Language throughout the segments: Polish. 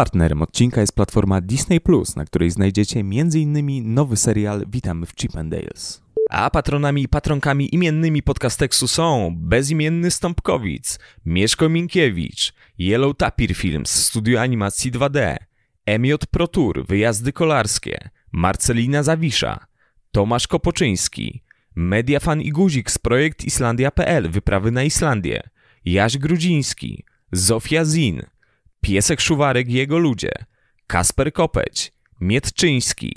Partnerem odcinka jest platforma Disney+, na której znajdziecie m.in. nowy serial Witamy w Chippendales. A patronami i patronkami imiennymi podcasteksu są Bezimienny Stąpkowicz, Mieszko Minkiewicz, Yellow Tapir Films, Studio Animacji 2D, Emiot Pro Tour, Wyjazdy Kolarskie, Marcelina Zawisza, Tomasz Kopoczyński, Mediafan i Guzik z projekt Islandia.pl, Wyprawy na Islandię, Jaś Grudziński, Zofia Zin, Piesek Szuwarek i jego ludzie, Kasper Kopeć, Mietczyński,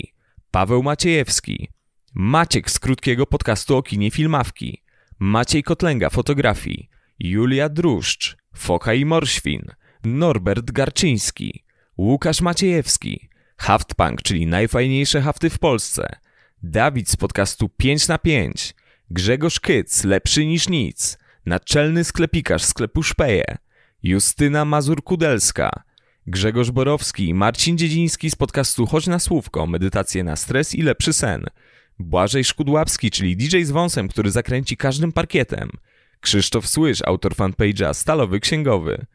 Paweł Maciejewski, Maciek z krótkiego podcastu o kinie filmawki, Maciej Kotlęga fotografii, Julia Druszcz, Foka i Morświn, Norbert Garczyński, Łukasz Maciejewski, Haftpunk, czyli najfajniejsze hafty w Polsce, Dawid z podcastu 5 na 5, Grzegorz Kyc, lepszy niż nic, naczelny sklepikarz sklepu Szpeje, Justyna Mazur-Kudelska, Grzegorz Borowski, Marcin Dziedziński z podcastu Chodź na Słówko, medytacje na stres i lepszy sen, Błażej Szkudłapski, czyli DJ z wąsem, który zakręci każdym parkietem, Krzysztof Słysz, autor fanpage'a Stalowy Księgowy,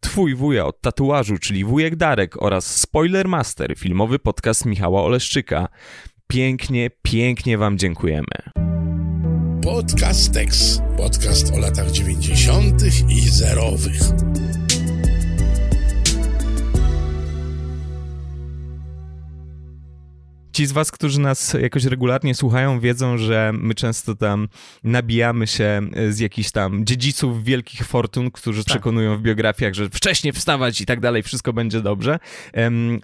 Twój wuja od tatuażu, czyli wujek Darek oraz Spoiler Master, filmowy podcast Michała Oleszczyka. Pięknie, pięknie Wam dziękujemy. Podcast Podcast o latach 90. i zerowych. ci z was, którzy nas jakoś regularnie słuchają, wiedzą, że my często tam nabijamy się e, z jakichś tam dziedziców wielkich fortun, którzy tak. przekonują w biografiach, że wcześniej wstawać i tak dalej, wszystko będzie dobrze.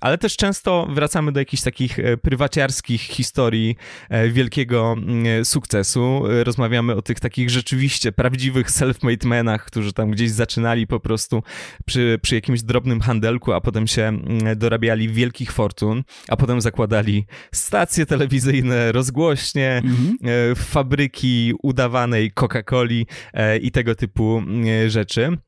Ale też często wracamy do jakichś takich e, prywaciarskich historii e, wielkiego mm, sukcesu. Rozmawiamy o tych takich rzeczywiście prawdziwych self-made menach, którzy tam gdzieś zaczynali po prostu przy, przy jakimś drobnym handelku, a potem się mm, dorabiali wielkich fortun, a potem zakładali stacje telewizyjne, rozgłośnie, mhm. E, fabryki udawanej Coca-Coli e, i tego typu e, rzeczy.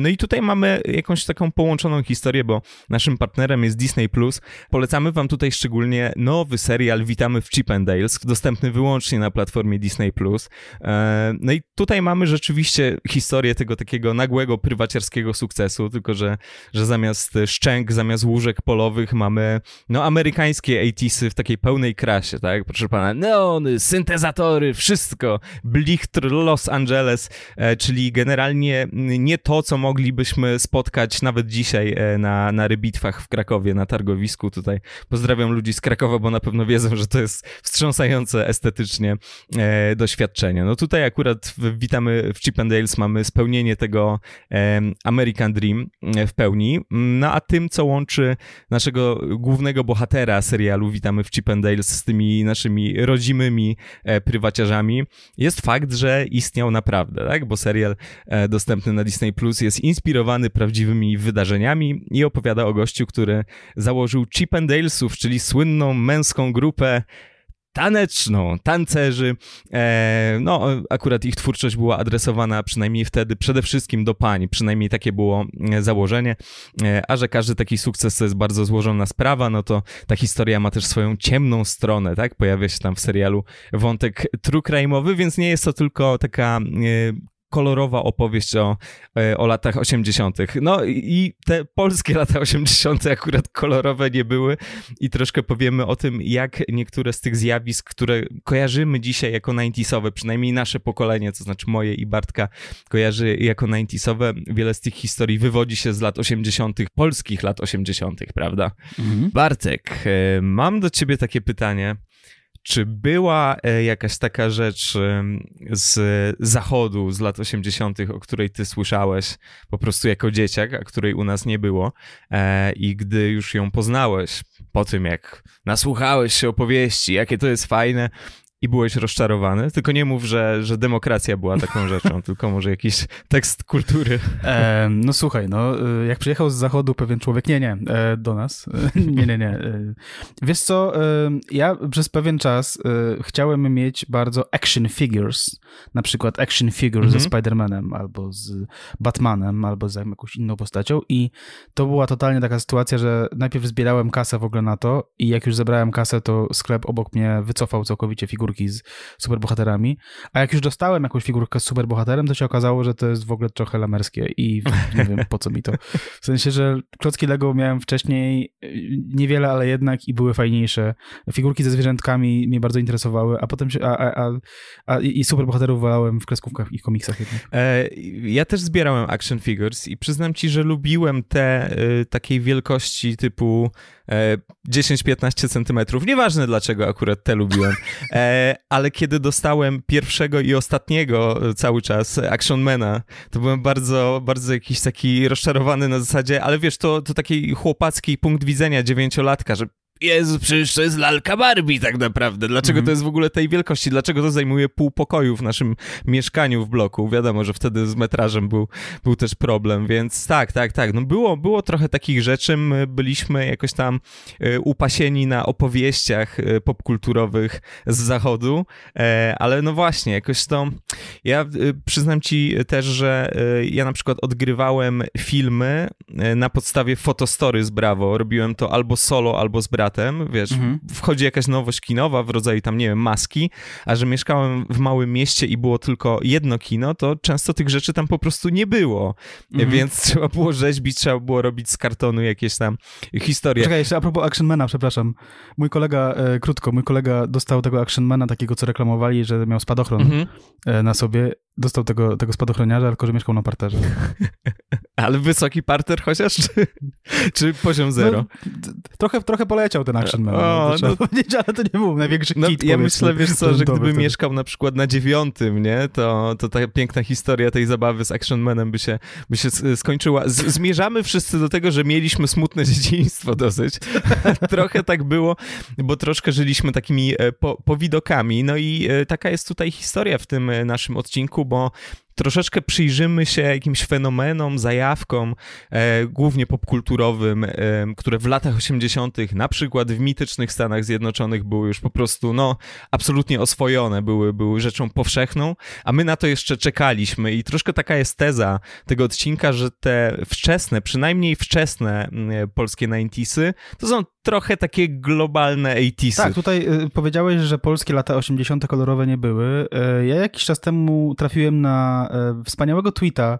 No i tutaj mamy jakąś taką połączoną historię, bo naszym partnerem jest Disney Plus. Polecamy wam tutaj szczególnie nowy serial Witamy w Chip and Dales, dostępny wyłącznie na platformie Disney Plus. E, no i tutaj mamy rzeczywiście historię tego takiego nagłego prywaciarskiego sukcesu, tylko że, że zamiast szczęk, zamiast łóżek polowych mamy no amerykańskie ATSy w takiej pełnej krasie, tak? Proszę pana, neony, syntezatory, wszystko. Blichtr Los Angeles, e, czyli generalnie nie to, co moglibyśmy spotkać nawet dzisiaj e, na, na rybitwach w Krakowie, na targowisku tutaj. Pozdrawiam ludzi z Krakowa, bo na pewno wiedzą, że to jest wstrząsające estetycznie e, doświadczenie. No tutaj akurat witamy w Chip and Dales, mamy spełnienie tego e, American Dream w pełni. No a tym, co łączy naszego głównego bohatera serialu, witamy w Chip and Dales z tymi naszymi rodzimymi prywaciarzami, jest fakt, że istniał naprawdę, tak? Bo serial dostępny na Disney Plus jest inspirowany prawdziwymi wydarzeniami i opowiada o gościu, który założył Chip and Dalesów, czyli słynną męską grupę taneczną, tancerzy. E, no, akurat ich twórczość była adresowana przynajmniej wtedy przede wszystkim do pań, przynajmniej takie było e, założenie. E, a że każdy taki sukces to jest bardzo złożona sprawa, no to ta historia ma też swoją ciemną stronę, tak? Pojawia się tam w serialu wątek true crime'owy, więc nie jest to tylko taka e, kolorowa opowieść o, e, o latach 80. No i te polskie lata 80. akurat kolorowe nie były i troszkę powiemy o tym, jak niektóre z tych zjawisk, które kojarzymy dzisiaj jako 90sowe, przynajmniej nasze pokolenie, to znaczy moje i Bartka, kojarzy jako 90sowe, wiele z tych historii wywodzi się z lat 80., polskich lat 80., prawda? Mhm. Bartek, e, mam do ciebie takie pytanie. Czy była e, jakaś taka rzecz z zachodu, z lat 80., o której ty słyszałeś po prostu jako dzieciak, a której u nas nie było? E, I gdy już ją poznałeś, po tym jak nasłuchałeś się opowieści, jakie to jest fajne, i byłeś rozczarowany? Tylko nie mów, że, że demokracja była taką rzeczą, tylko może jakiś tekst kultury. E, no słuchaj, no e, jak przyjechał z zachodu pewien człowiek, nie, nie, e, do nas, e, nie, nie, nie. Wiesz co, ja przez pewien czas chciałem mieć bardzo action figures, na przykład action figures mhm. ze Spider-Manem, albo z Batmanem, albo z jakąś inną postacią i to była totalnie taka sytuacja, że najpierw zbierałem kasę w ogóle na to i jak już zebrałem kasę, to sklep obok mnie wycofał całkowicie figurę figurki z superbohaterami, a jak już dostałem jakąś figurkę z superbohaterem, to się okazało, że to jest w ogóle trochę lamerskie i nie wiem po co mi to. W sensie, że klocki Lego miałem wcześniej y, niewiele, ale jednak i były fajniejsze. Figurki ze zwierzętkami mnie bardzo interesowały, a potem się, a, a, a, a i superbohaterów wolałem w kreskówkach i komiksach jednak. E, ja też zbierałem action figures i przyznam ci, że lubiłem te y, takiej wielkości typu 10-15 e, centymetrów. Nieważne dlaczego akurat te lubiłem, e, ale kiedy dostałem pierwszego i ostatniego cały czas Actionmana, to byłem bardzo, bardzo jakiś taki rozczarowany na zasadzie, ale wiesz, to, to taki chłopacki punkt widzenia dziewięciolatka, że Jezu, przecież to jest lalka Barbie tak naprawdę. Dlaczego mhm. to jest w ogóle tej wielkości? Dlaczego to zajmuje pół pokoju w naszym mieszkaniu w bloku? Wiadomo, że wtedy z metrażem był, był też problem, więc tak, tak, tak. No było, było trochę takich rzeczy. My byliśmy jakoś tam e, upasieni na opowieściach e, popkulturowych z zachodu, e, ale no właśnie, jakoś to... Ja przyznam ci też, że ja na przykład odgrywałem filmy na podstawie fotostory z Bravo. Robiłem to albo solo, albo z bratem wiesz, mhm. wchodzi jakaś nowość kinowa w rodzaju tam, nie wiem, maski, a że mieszkałem w małym mieście i było tylko jedno kino, to często tych rzeczy tam po prostu nie było, mhm. więc trzeba było rzeźbić, trzeba było robić z kartonu jakieś tam historie. Czekaj, jeszcze a propos Actionmana, przepraszam. Mój kolega, e, krótko, mój kolega dostał tego Actionmana, takiego, co reklamowali, że miał spadochron mhm. e, na sobie dostał tego, tego spadochroniarza, tylko że mieszkał na parterze. Ale wysoki parter chociaż? Czy, czy poziom no, zero? No, trochę, trochę poleciał ten Action Man. No, o, no, powiedzieć, ale to nie był największy no, kit, Ja myślę, wiesz co, że gdyby mieszkał na przykład na dziewiątym, nie, to, to ta piękna historia tej zabawy z Action Manem by się, by się skończyła. Z, zmierzamy wszyscy do tego, że mieliśmy smutne dzieciństwo dosyć. trochę tak było, bo troszkę żyliśmy takimi e, po, powidokami. No i e, taka jest tutaj historia w tym e, naszym odcinku, bo troszeczkę przyjrzymy się jakimś fenomenom, zajawkom, e, głównie popkulturowym, e, które w latach 80., na przykład w mitycznych Stanach Zjednoczonych, były już po prostu no, absolutnie oswojone, były, były rzeczą powszechną, a my na to jeszcze czekaliśmy. I troszkę taka jest teza tego odcinka, że te wczesne, przynajmniej wczesne mm, e, polskie 90 y, to są trochę takie globalne 80 Tak, tutaj y, powiedziałeś, że polskie lata 80. kolorowe nie były. Y, ja jakiś czas temu trafiłem na y, wspaniałego tweeta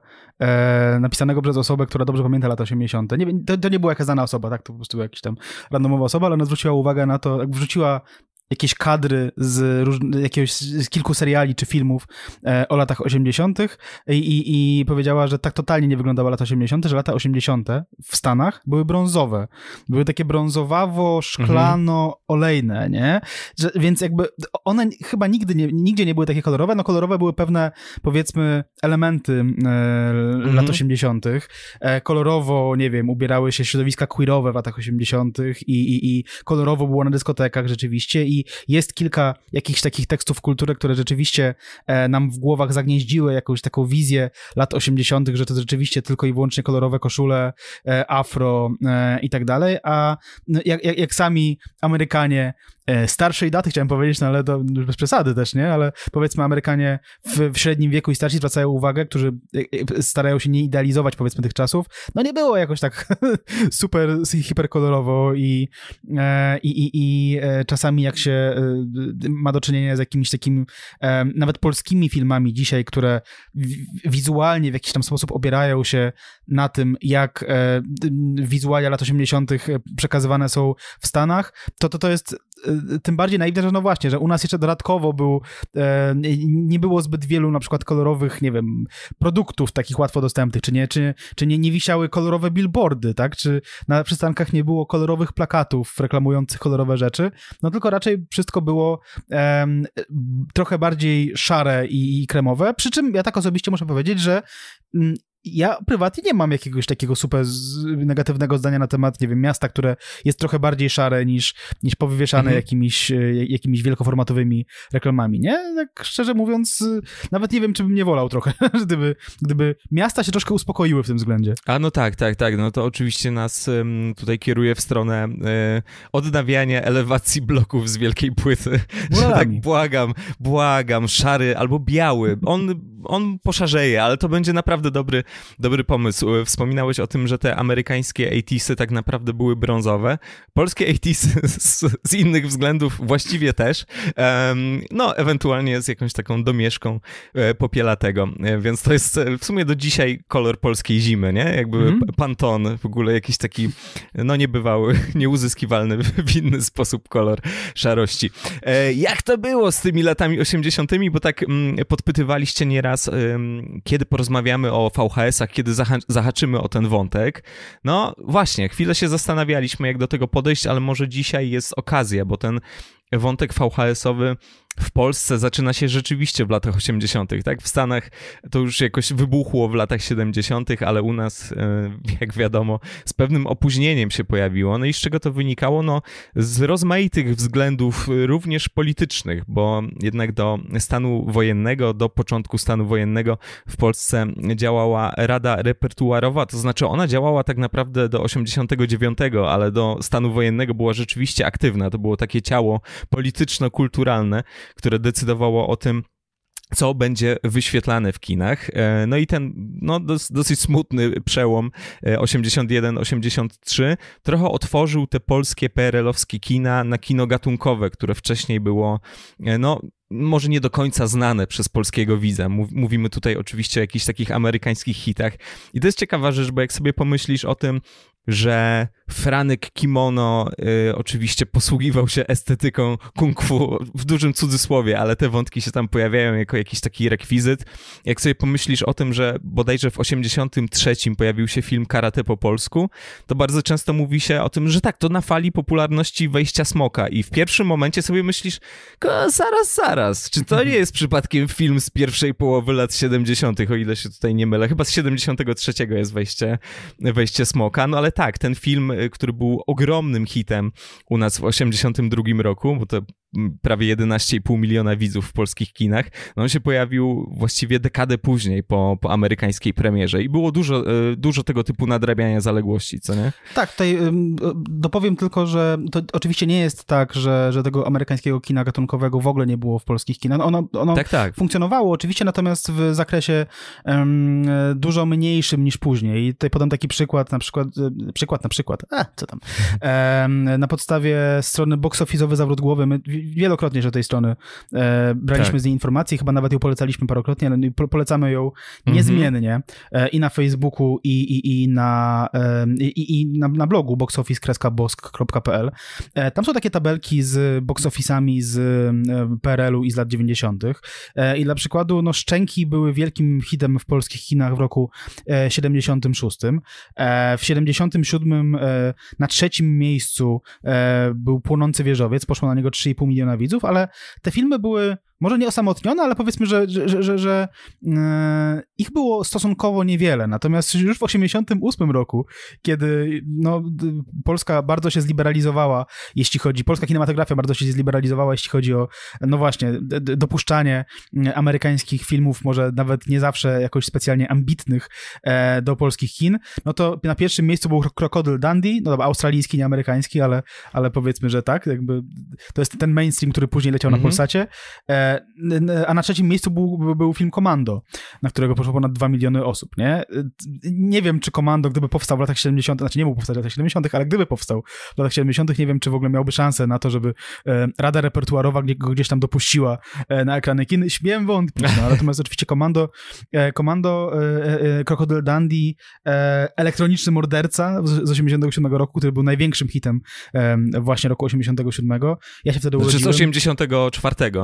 napisanego przez osobę, która dobrze pamięta lata 80. Nie, to, to nie była jakaś znana osoba, tak? To po prostu była jakaś tam randomowa osoba, ale ona zwróciła uwagę na to, jak wrzuciła jakieś kadry z, jakiegoś, z kilku seriali czy filmów e, o latach 80. I, i, I, powiedziała, że tak totalnie nie wyglądały lata 80., że lata 80. w Stanach były brązowe. Były takie brązowawo-szklano-olejne, mhm. nie? Że, więc jakby one chyba nigdy nie, nigdzie nie były takie kolorowe. No kolorowe były pewne, powiedzmy, elementy e, mhm. lat 80. E, kolorowo, nie wiem, ubierały się środowiska queerowe w latach 80. I, i, i kolorowo było na dyskotekach rzeczywiście i jest kilka jakichś takich tekstów kultury, które rzeczywiście e, nam w głowach zagnieździły jakąś taką wizję lat 80., że to rzeczywiście tylko i wyłącznie kolorowe koszule, e, afro e, i tak dalej, a no, jak, jak, jak sami Amerykanie E, starszej daty, chciałem powiedzieć, no ale to bez przesady też, nie? Ale powiedzmy Amerykanie w, w średnim wieku i starsi zwracają uwagę, którzy e, e, starają się nie idealizować powiedzmy tych czasów. No nie było jakoś tak super hiperkolorowo i, i, i, i czasami jak się ma do czynienia z jakimiś takimi nawet polskimi filmami dzisiaj, które wizualnie w jakiś tam sposób opierają się na tym, jak wizualia lat 80. przekazywane są w Stanach, to to, to jest Y, tym bardziej naiwne, że no właśnie, że u nas jeszcze dodatkowo był, e, nie było zbyt wielu na przykład kolorowych, nie wiem, produktów takich łatwo dostępnych, czy nie, czy, czy nie, nie wisiały kolorowe billboardy, tak, czy na przystankach nie było kolorowych plakatów reklamujących kolorowe rzeczy, no tylko raczej wszystko było trochę bardziej szare i, i kremowe, przy czym ja tak osobiście muszę powiedzieć, że mm, ja prywatnie nie mam jakiegoś takiego super negatywnego zdania na temat, nie wiem, miasta, które jest trochę bardziej szare niż, niż powywieszane mhm. jakimiś, e, jakimiś wielkoformatowymi reklamami, nie? Tak szczerze mówiąc, nawet nie wiem, czy bym nie wolał trochę, gdyby, gdyby miasta się troszkę uspokoiły w tym względzie. A no tak, tak, tak, no to oczywiście nas tutaj kieruje w stronę e, odnawiania elewacji bloków z wielkiej płyty. tak błagam, błagam, szary albo biały. On on poszarzeje, ale to będzie naprawdę dobry, dobry pomysł. E, wspominałeś o tym, że te amerykańskie ATS-y tak naprawdę były brązowe. Polskie ATSy z, z, innych względów właściwie też. no, ewentualnie z jakąś taką domieszką e, popielatego. E, więc to jest w sumie do dzisiaj kolor polskiej zimy, nie? Jakby mm. Pantone, w ogóle jakiś taki no niebywały, nieuzyskiwalny w inny sposób kolor szarości. Jak to było z tymi latami 80., bo tak mm, podpytywaliście nieraz teraz, kiedy porozmawiamy o VHS-ach, kiedy zahaczymy o ten wątek. No właśnie, chwilę się zastanawialiśmy, jak do tego podejść, ale może dzisiaj jest okazja, bo ten wątek VHS-owy w Polsce zaczyna się rzeczywiście w latach 80., tak? W Stanach to już jakoś wybuchło w latach 70., ale u nas, e, jak wiadomo, z pewnym opóźnieniem się pojawiło. No i z czego to wynikało? No, z rozmaitych względów, e, również politycznych, bo jednak do stanu wojennego, do początku stanu wojennego w Polsce działała Rada Repertuarowa, to znaczy ona działała tak naprawdę do 89, ale do stanu wojennego była rzeczywiście aktywna. To było takie ciało polityczno-kulturalne, które decydowało o tym, co będzie wyświetlane w kinach. E, no i ten no, dosyć smutny przełom 81-83 e, trochę otworzył te polskie PRL-owskie kina na kino gatunkowe, które wcześniej było e, no, może nie do końca znane przez polskiego widza. Mówimy tutaj oczywiście o jakichś takich amerykańskich hitach. I to jest ciekawa rzecz, bo jak sobie pomyślisz o tym, że Franek Kimono y, oczywiście posługiwał się estetyką kung fu w dużym cudzysłowie, ale te wątki się tam pojawiają jako jakiś taki rekwizyt. Jak sobie pomyślisz o tym, że bodajże w 83 pojawił się film Karate po polsku, to bardzo często mówi się o tym, że tak, to na fali popularności wejścia smoka i w pierwszym momencie sobie myślisz, zaraz, zaraz, czy to nie jest przypadkiem film z pierwszej połowy lat 70., o ile się tutaj nie mylę, chyba z 73 jest wejście, wejście smoka, no ale ale tak, ten film, y, który był ogromnym hitem u nas w 1982 roku, bo to prawie 11,5 miliona widzów w polskich kinach. No on się pojawił właściwie dekadę później po, po amerykańskiej premierze i było dużo, e, dużo tego typu nadrabiania zaległości, co nie? Tak, tutaj e, dopowiem tylko, że to oczywiście nie jest tak, że, że tego amerykańskiego kina gatunkowego w ogóle nie było w polskich kinach. Ono, ono tak, tak. funkcjonowało oczywiście, natomiast w zakresie um, dużo mniejszym niż później. I tutaj podam taki przykład, na przykład, przykład na przykład, a, co tam, um, na podstawie strony box office'owy zawrót głowy, my wielokrotnie, że tej strony e, braliśmy tak. z niej informacji, chyba nawet ją polecaliśmy parokrotnie, ale no polecamy ją mhm. niezmiennie mm -hmm. i na Facebooku, i, i, i, na, e, i, i na, na blogu boxoffice.bosk.pl. E, tam są takie tabelki z boxofficami z PRL-u i z lat 90. I dla przykładu, no, Szczęki były wielkim hitem w polskich kinach w roku 76. W 77 na trzecim miejscu był Płonący Wieżowiec, poszło na niego 3,5 miliona widzów, ale te filmy były może nie osamotnione, ale powiedzmy, że, że, że, że e, ich było stosunkowo niewiele. Natomiast już w 1988 roku, kiedy no, Polska bardzo się zliberalizowała, jeśli chodzi, polska kinematografia bardzo się zliberalizowała, jeśli chodzi o, no właśnie, dopuszczanie e, amerykańskich filmów, może nawet nie zawsze jakoś specjalnie ambitnych e, do polskich kin, no to na pierwszym miejscu był Krokodyl Dundee, no dobra, australijski, nie amerykański, ale, ale powiedzmy, że tak, jakby to jest ten mainstream, który później leciał mm -hmm. na mhm. Polsacie. E, a na trzecim miejscu był, był film Komando, na którego poszło ponad 2 miliony osób, nie? Nie wiem, czy Komando, gdyby powstał w latach 70., znaczy nie mógł powstać w latach 70., ale gdyby powstał w latach 70., nie wiem, czy w ogóle miałby szansę na to, żeby e, Rada Repertuarowa go gdzieś tam dopuściła e, na ekrany kin. Śmiem wątpić, no, natomiast oczywiście Komando, e, Komando Krokodyl Dandy, elektroniczny morderca z 87 roku, który był największym hitem właśnie roku 87. Ja się wtedy znaczy urodziłem. z 84,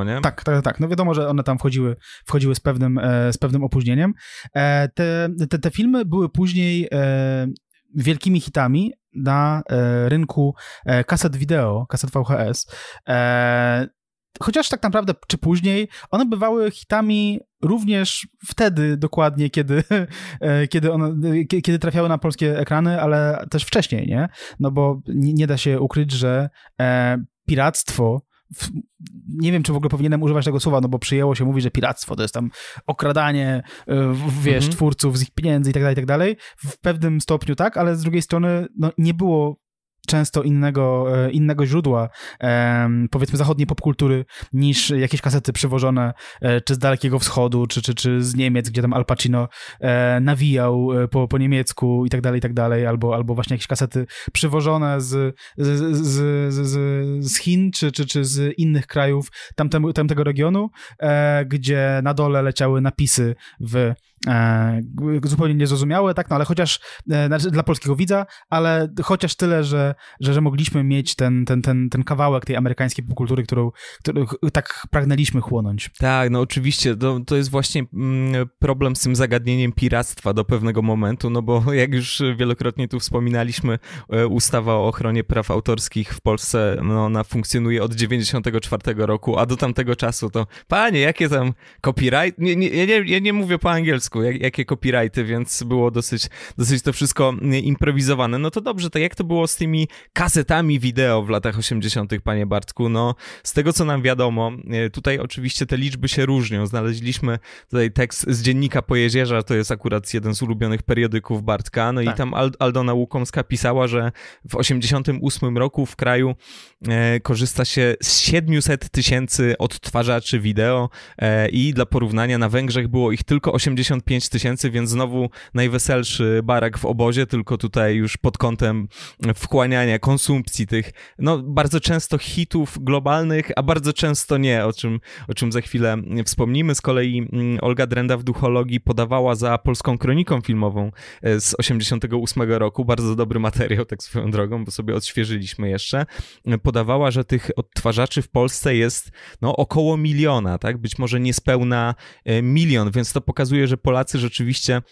nie? Tak, tak E, tak, No wiadomo, że one tam wchodziły, wchodziły z, pewnym, e, z pewnym opóźnieniem. E, te, te, te filmy były później wielkimi hitami na rynku kaset wideo, kaset VHS. Chociaż tak naprawdę, czy później, one bywały hitami również wtedy dokładnie, kiedy, kiedy, one, kiedy trafiały na polskie ekrany, ale też wcześniej, nie? No bo nie, nie da się ukryć, że piractwo w, nie wiem, czy w ogóle powinienem używać tego słowa, no bo przyjęło się mówi, że piractwo to jest tam okradanie, e, wiesz, mhm. twórców z ich pieniędzy i tak dalej, i tak dalej. W pewnym stopniu tak, ale z drugiej strony no, nie było często innego, e, innego źródła, e, powiedzmy zachodniej popkultury, niż jakieś kasety przywożone e, czy z Dalekiego Wschodu, czy, czy, czy z Niemiec, gdzie tam Al Pacino nawijał po, po niemiecku i tak dalej, i tak dalej, albo, albo właśnie jakieś kasety przywożone z, z, z, z, z Chin, czy, czy, czy z innych krajów tamtego, tamtego regionu, gdzie na dole leciały napisy w E, zupełnie niezrozumiałe, tak, no ale chociaż e, znaczy, dla polskiego widza, ale chociaż tyle, że, że, że mogliśmy mieć ten, ten, ten, ten kawałek tej amerykańskiej popkultury, którą, którą tak pragnęliśmy chłonąć. Tak, no oczywiście, to, no, to jest właśnie mm, problem z tym zagadnieniem piractwa do pewnego momentu, no bo jak już wielokrotnie tu wspominaliśmy, e, ustawa o ochronie praw autorskich w Polsce, no ona funkcjonuje od 94 roku, a do tamtego czasu to, panie, jakie tam copyright, nie, nie, nie, ja nie mówię po angielsku, angielsku, jak, jakie copyrighty, więc było dosyć, dosyć to wszystko improwizowane. No to dobrze, tak jak to było z tymi kasetami wideo w latach 80., panie Bartku? No, z tego co nam wiadomo, e, tutaj oczywiście te liczby się różnią. Znaleźliśmy tutaj tekst z dziennika Pojezierza, to jest akurat jeden z ulubionych periodyków Bartka, no tak. i tam Aldona Łukomska pisała, że w 88 roku w kraju e, korzysta się z 700 tysięcy odtwarzaczy wideo e, i dla porównania na Węgrzech było ich tylko 80 55 tysięcy, więc znowu najweselszy barak w obozie, tylko tutaj już pod kątem wchłaniania, konsumpcji tych, no bardzo często hitów globalnych, a bardzo często nie, o czym, o czym za chwilę wspomnimy. Z kolei mm, Olga Drenda w Duchologii podawała za polską kroniką filmową e, z 88 roku, bardzo dobry materiał, tak swoją drogą, bo sobie odświeżyliśmy jeszcze, podawała, że tych odtwarzaczy w Polsce jest no, około miliona, tak? Być może niespełna e, milion, więc to pokazuje, że Polacy rzeczywiście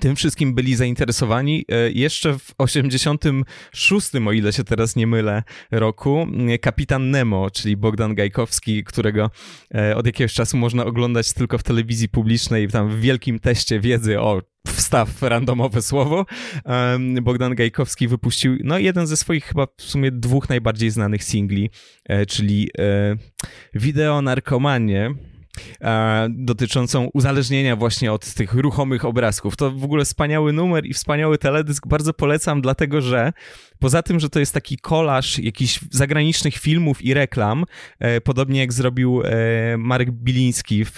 tym wszystkim byli zainteresowani. E, jeszcze w 86, o ile się teraz nie mylę, roku kapitan Nemo, czyli Bogdan Gajkowski, którego e, od jakiegoś czasu można oglądać tylko w telewizji publicznej, tam w wielkim teście wiedzy o wstaw randomowe słowo. Bogdan Gajkowski wypuścił no, jeden ze swoich chyba w sumie dwóch najbardziej znanych singli, e, czyli Wideo Narkomanie e, dotyczącą uzależnienia właśnie od tych ruchomych obrazków. To w ogóle wspaniały numer i wspaniały teledysk. Bardzo polecam, dlatego że poza tym, że to jest taki kolaż jakichś zagranicznych filmów i reklam, e, podobnie jak zrobił e, Marek Biliński w,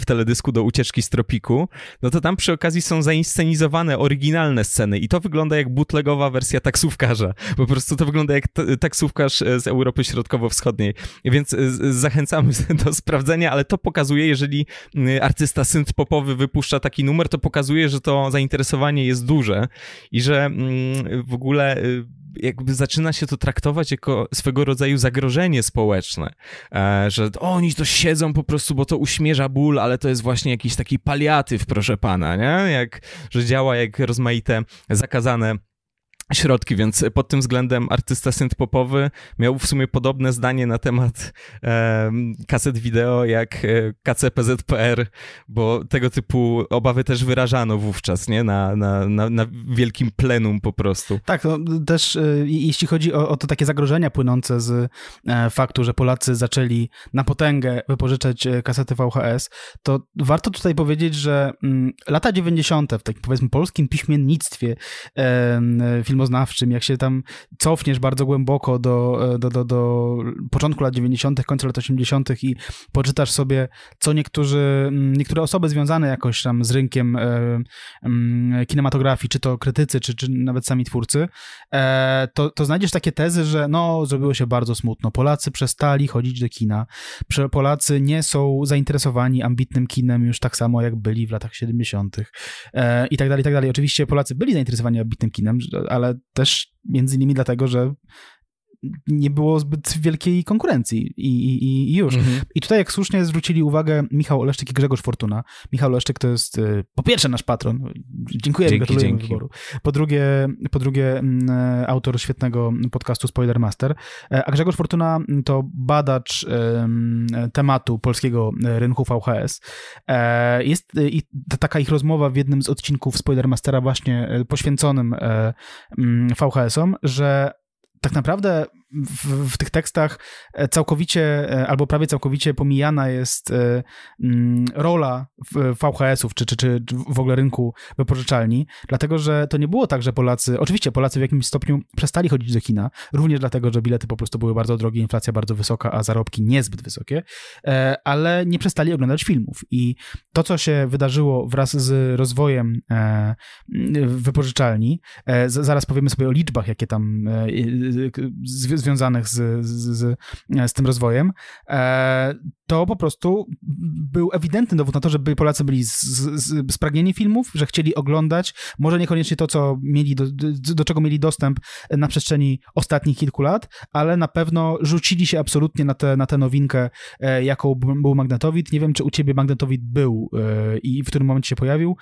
w teledysku do Ucieczki z Tropiku, no to tam przy okazji są zainscenizowane oryginalne sceny i to wygląda jak bootlegowa wersja taksówkarza. Po prostu to wygląda jak taksówkarz e, z Europy Środkowo-Wschodniej. Więc e, zachęcamy do sprawdzenia, ale to pokazuje, jeżeli y, artysta synth-popowy wypuszcza taki numer, to pokazuje, że to zainteresowanie jest duże i że mm, w ogóle y, jakby zaczyna się to traktować jako swego rodzaju zagrożenie społeczne, e, że oni to siedzą po prostu, bo to uśmierza ból, ale to jest właśnie jakiś taki paliatyw, proszę pana, nie? Jak, że działa jak rozmaite zakazane środki, więc pod tym względem artysta synthpopowy miał w sumie podobne zdanie na temat e, kaset wideo jak e, KCPZPR, bo tego typu obawy też wyrażano wówczas, nie? Na, na, na, na wielkim plenum po prostu. Tak, no, też e, jeśli chodzi o, o to takie zagrożenia płynące z e, faktu, że Polacy zaczęli na potęgę wypożyczać e, kasety VHS, to warto tutaj powiedzieć, że m, mm, lata 90. w takim powiedzmy polskim piśmiennictwie e, film filmoznawczym, jak się tam cofniesz bardzo głęboko do, e, do, do, do początku lat 90., końca lat 80. i poczytasz sobie, co niektórzy, mm, niektóre osoby związane jakoś tam z rynkiem e, e, kinematografii, czy to krytycy, czy, czy nawet sami twórcy, e, to, to znajdziesz takie tezy, że no, zrobiło się bardzo smutno. Polacy przestali chodzić do kina. Polacy nie są zainteresowani ambitnym kinem już tak samo, jak byli w latach 70. E, i tak dalej, i tak dalej. Oczywiście Polacy byli zainteresowani ambitnym kinem, ale ale też między innymi dlatego, że nie było zbyt wielkiej konkurencji i, i, i już. Mhm. I tutaj, jak słusznie zwrócili uwagę Michał Oleszczyk i Grzegorz Fortuna. Michał Oleszczyk to jest y, po pierwsze nasz patron. Dziękuję, dzięki, gratuluję dzięki. wyboru. Po drugie, po drugie, mm, e, autor świetnego podcastu Spoiler Master. E, a Grzegorz Fortuna to badacz tematu polskiego e, rynku VHS. Jest taka ich rozmowa w jednym z odcinków Spoiler Mastera właśnie poświęconym mm, VHS-om, że tak naprawdę w, w, tych tekstach e, całkowicie e, albo prawie całkowicie pomijana jest e, mm, rola VHS-ów czy, czy, czy w ogóle rynku wypożyczalni, dlatego że to nie było tak, że Polacy, oczywiście Polacy w jakimś stopniu przestali chodzić do kina, również dlatego, że bilety po prostu były bardzo drogie, inflacja bardzo wysoka, a zarobki niezbyt wysokie, ale nie przestali oglądać filmów i to, co się wydarzyło wraz z rozwojem wypożyczalni, zaraz powiemy sobie o liczbach, jakie tam związanych z, z, z, tym rozwojem, e, to po prostu był ewidentny dowód na to, że Polacy byli z, z, spragnieni filmów, że chcieli oglądać, może niekoniecznie to, co mieli do, do czego mieli dostęp na przestrzeni ostatnich kilku lat, ale na pewno rzucili się absolutnie na, te, na tę nowinkę, e, jaką był magnetowid. Nie wiem, czy u ciebie magnetowid był e, i w którym momencie się pojawił,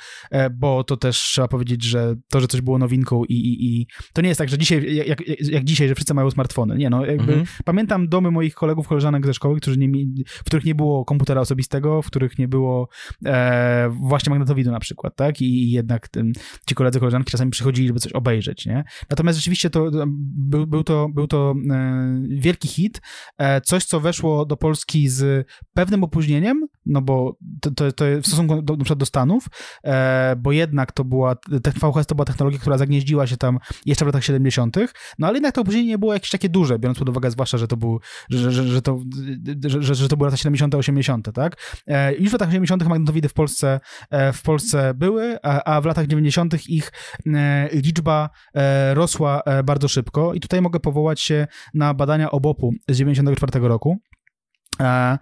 bo to też trzeba powiedzieć, że to, że coś było nowinką i, i, i to nie jest tak, że dzisiaj, jak, jak dzisiaj, że wszyscy mają smartfony, nie no, jakby mhm. pamiętam domy moich kolegów, koleżanek ze szkoły, którzy nie mi, w których nie było komputera osobistego, w których nie było e, właśnie magnetowidu na przykład, tak? I jednak ci koledzy, koleżanki czasami przychodzili, żeby coś obejrzeć, nie? Natomiast rzeczywiście to był, był to, był to e, wielki hit, e, coś, co weszło do Polski z pewnym opóźnieniem, no bo to, to, to w stosunku do, do Stanów, e, bo jednak to była, VHS to była technologia, która zagnieździła się tam jeszcze w latach 70., no ale jednak to opóźnienie było jakieś takie duże, biorąc pod uwagę zwłaszcza, że to był, że, że, że to, że, że, to były lata 70., 80., tak? E, już w latach 80. magnetowidy w Polsce, e, w Polsce były, a, a w latach 90. ich e, liczba rosła bardzo szybko i tutaj mogę powołać się na badania obopu z 94 roku. E,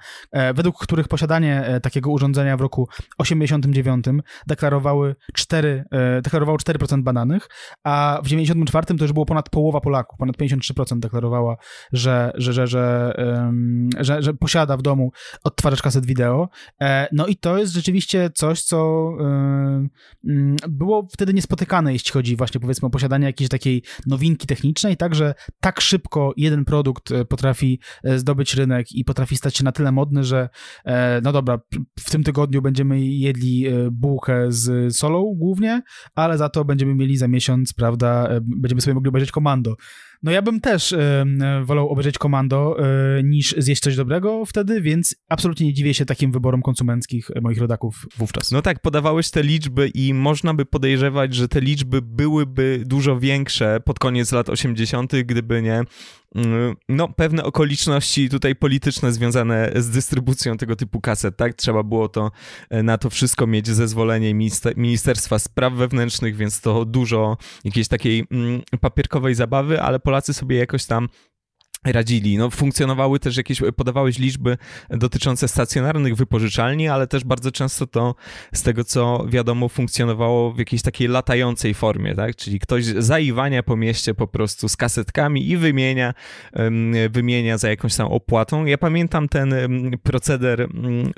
według których posiadanie e, takiego urządzenia w roku 89 deklarowały 4, e, deklarowało 4% badanych, a w 94 to już było ponad połowa Polaków, ponad 53% deklarowała, że, że, że, że, że, że posiada w domu odtwarzacz kaset wideo. No i to jest rzeczywiście coś, co mm, było wtedy niespotykane, jeśli chodzi właśnie powiedzmy o posiadanie jakiejś takiej nowinki technicznej, także tak szybko jeden produkt potrafi zdobyć rynek i potrafi stać się na tyle modny, że e, no dobra, w tym tygodniu będziemy jedli e, bułkę z solą głównie, ale za to będziemy mieli za miesiąc, prawda, e, będziemy sobie mogli obejrzeć komando. No ja bym też wolał obejrzeć komando niż zjeść coś dobrego wtedy, więc absolutnie nie dziwię się takim wyborom konsumenckich moich rodaków wówczas. No tak, podawałeś te liczby i można by podejrzewać, że te liczby byłyby dużo większe pod koniec lat 80., gdyby nie Mm, no, pewne okoliczności tutaj polityczne związane z dystrybucją tego typu kaset, tak? Trzeba było to e, na to wszystko mieć zezwolenie Minister Ministerstwa Spraw Wewnętrznych, więc to dużo jakiejś takiej mm, papierkowej zabawy, ale Polacy sobie jakoś tam radzili. No, funkcjonowały też jakieś, podawałeś liczby dotyczące stacjonarnych wypożyczalni, ale też bardzo często to, z tego co wiadomo, funkcjonowało w jakiejś takiej latającej formie, tak? Czyli ktoś zaiwania po mieście po prostu z kasetkami i wymienia, wymienia za jakąś tam opłatą. Ja pamiętam ten proceder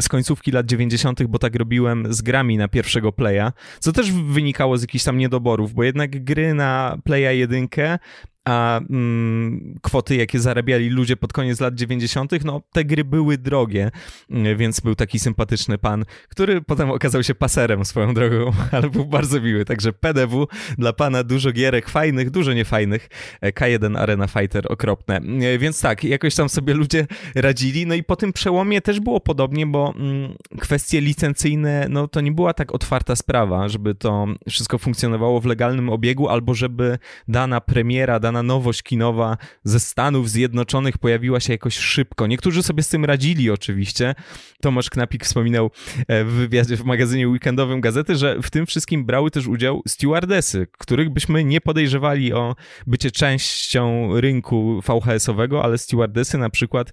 z końcówki lat 90., bo tak robiłem z grami na pierwszego playa, co też wynikało z jakichś tam niedoborów, bo jednak gry na playa jedynkę a mm, kwoty, jakie zarabiali ludzie pod koniec lat 90., no te gry były drogie, mm, więc był taki sympatyczny pan, który potem okazał się paserem swoją drogą, ale był bardzo miły. Także PDW dla pana dużo gierek fajnych, dużo niefajnych. E, K1 Arena Fighter okropne. E, więc tak, jakoś tam sobie ludzie radzili. No i po tym przełomie też było podobnie, bo mm, kwestie licencyjne, no to nie była tak otwarta sprawa, żeby to wszystko funkcjonowało w legalnym obiegu, albo żeby dana premiera, dana tzw. nowość kinowa ze Stanów Zjednoczonych pojawiła się jakoś szybko. Niektórzy sobie z tym radzili oczywiście. Tomasz Knapik wspominał e, w wywiadzie w magazynie weekendowym Gazety, że w tym wszystkim brały też udział stewardesy, których byśmy nie podejrzewali o bycie częścią rynku VHS-owego, ale stewardesy na przykład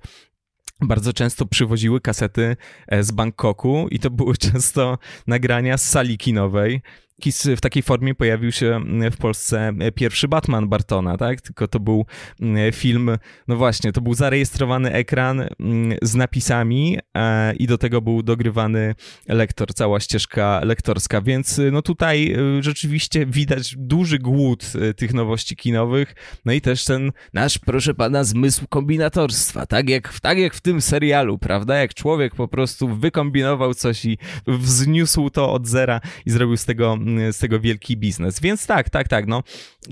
bardzo często przywoziły kasety e, z Bangkoku i to były często nagrania z sali kinowej w takiej formie pojawił się w Polsce pierwszy Batman Bartona, tak? Tylko to był film, no właśnie, to był zarejestrowany ekran z napisami e, i do tego był dogrywany lektor, cała ścieżka lektorska, więc y, no tutaj y, rzeczywiście widać duży głód y, tych nowości kinowych, no i też ten nasz, proszę pana, zmysł kombinatorstwa, tak jak, tak jak w tym serialu, prawda? Jak człowiek po prostu wykombinował coś i wzniósł to od zera i zrobił z tego Y, z tego wielki biznes. Więc tak, tak, tak, no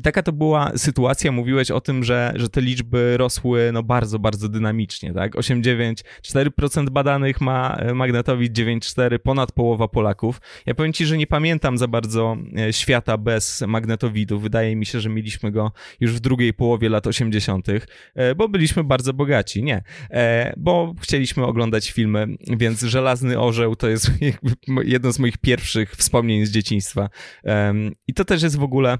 taka to była sytuacja, mówiłeś o tym, że, że te liczby rosły no bardzo, bardzo dynamicznie, tak? 8,9, 4% badanych ma e, magnetowid, 9,4, ponad połowa Polaków. Ja powiem ci, że nie pamiętam za bardzo e, świata bez magnetowidu. Wydaje mi się, że mieliśmy go już w drugiej połowie lat 80., e, bo byliśmy bardzo bogaci. Nie, bo chcieliśmy oglądać filmy, więc Żelazny Orzeł to jest jedno z moich pierwszych wspomnień z dzieciństwa. I to też jest w ogóle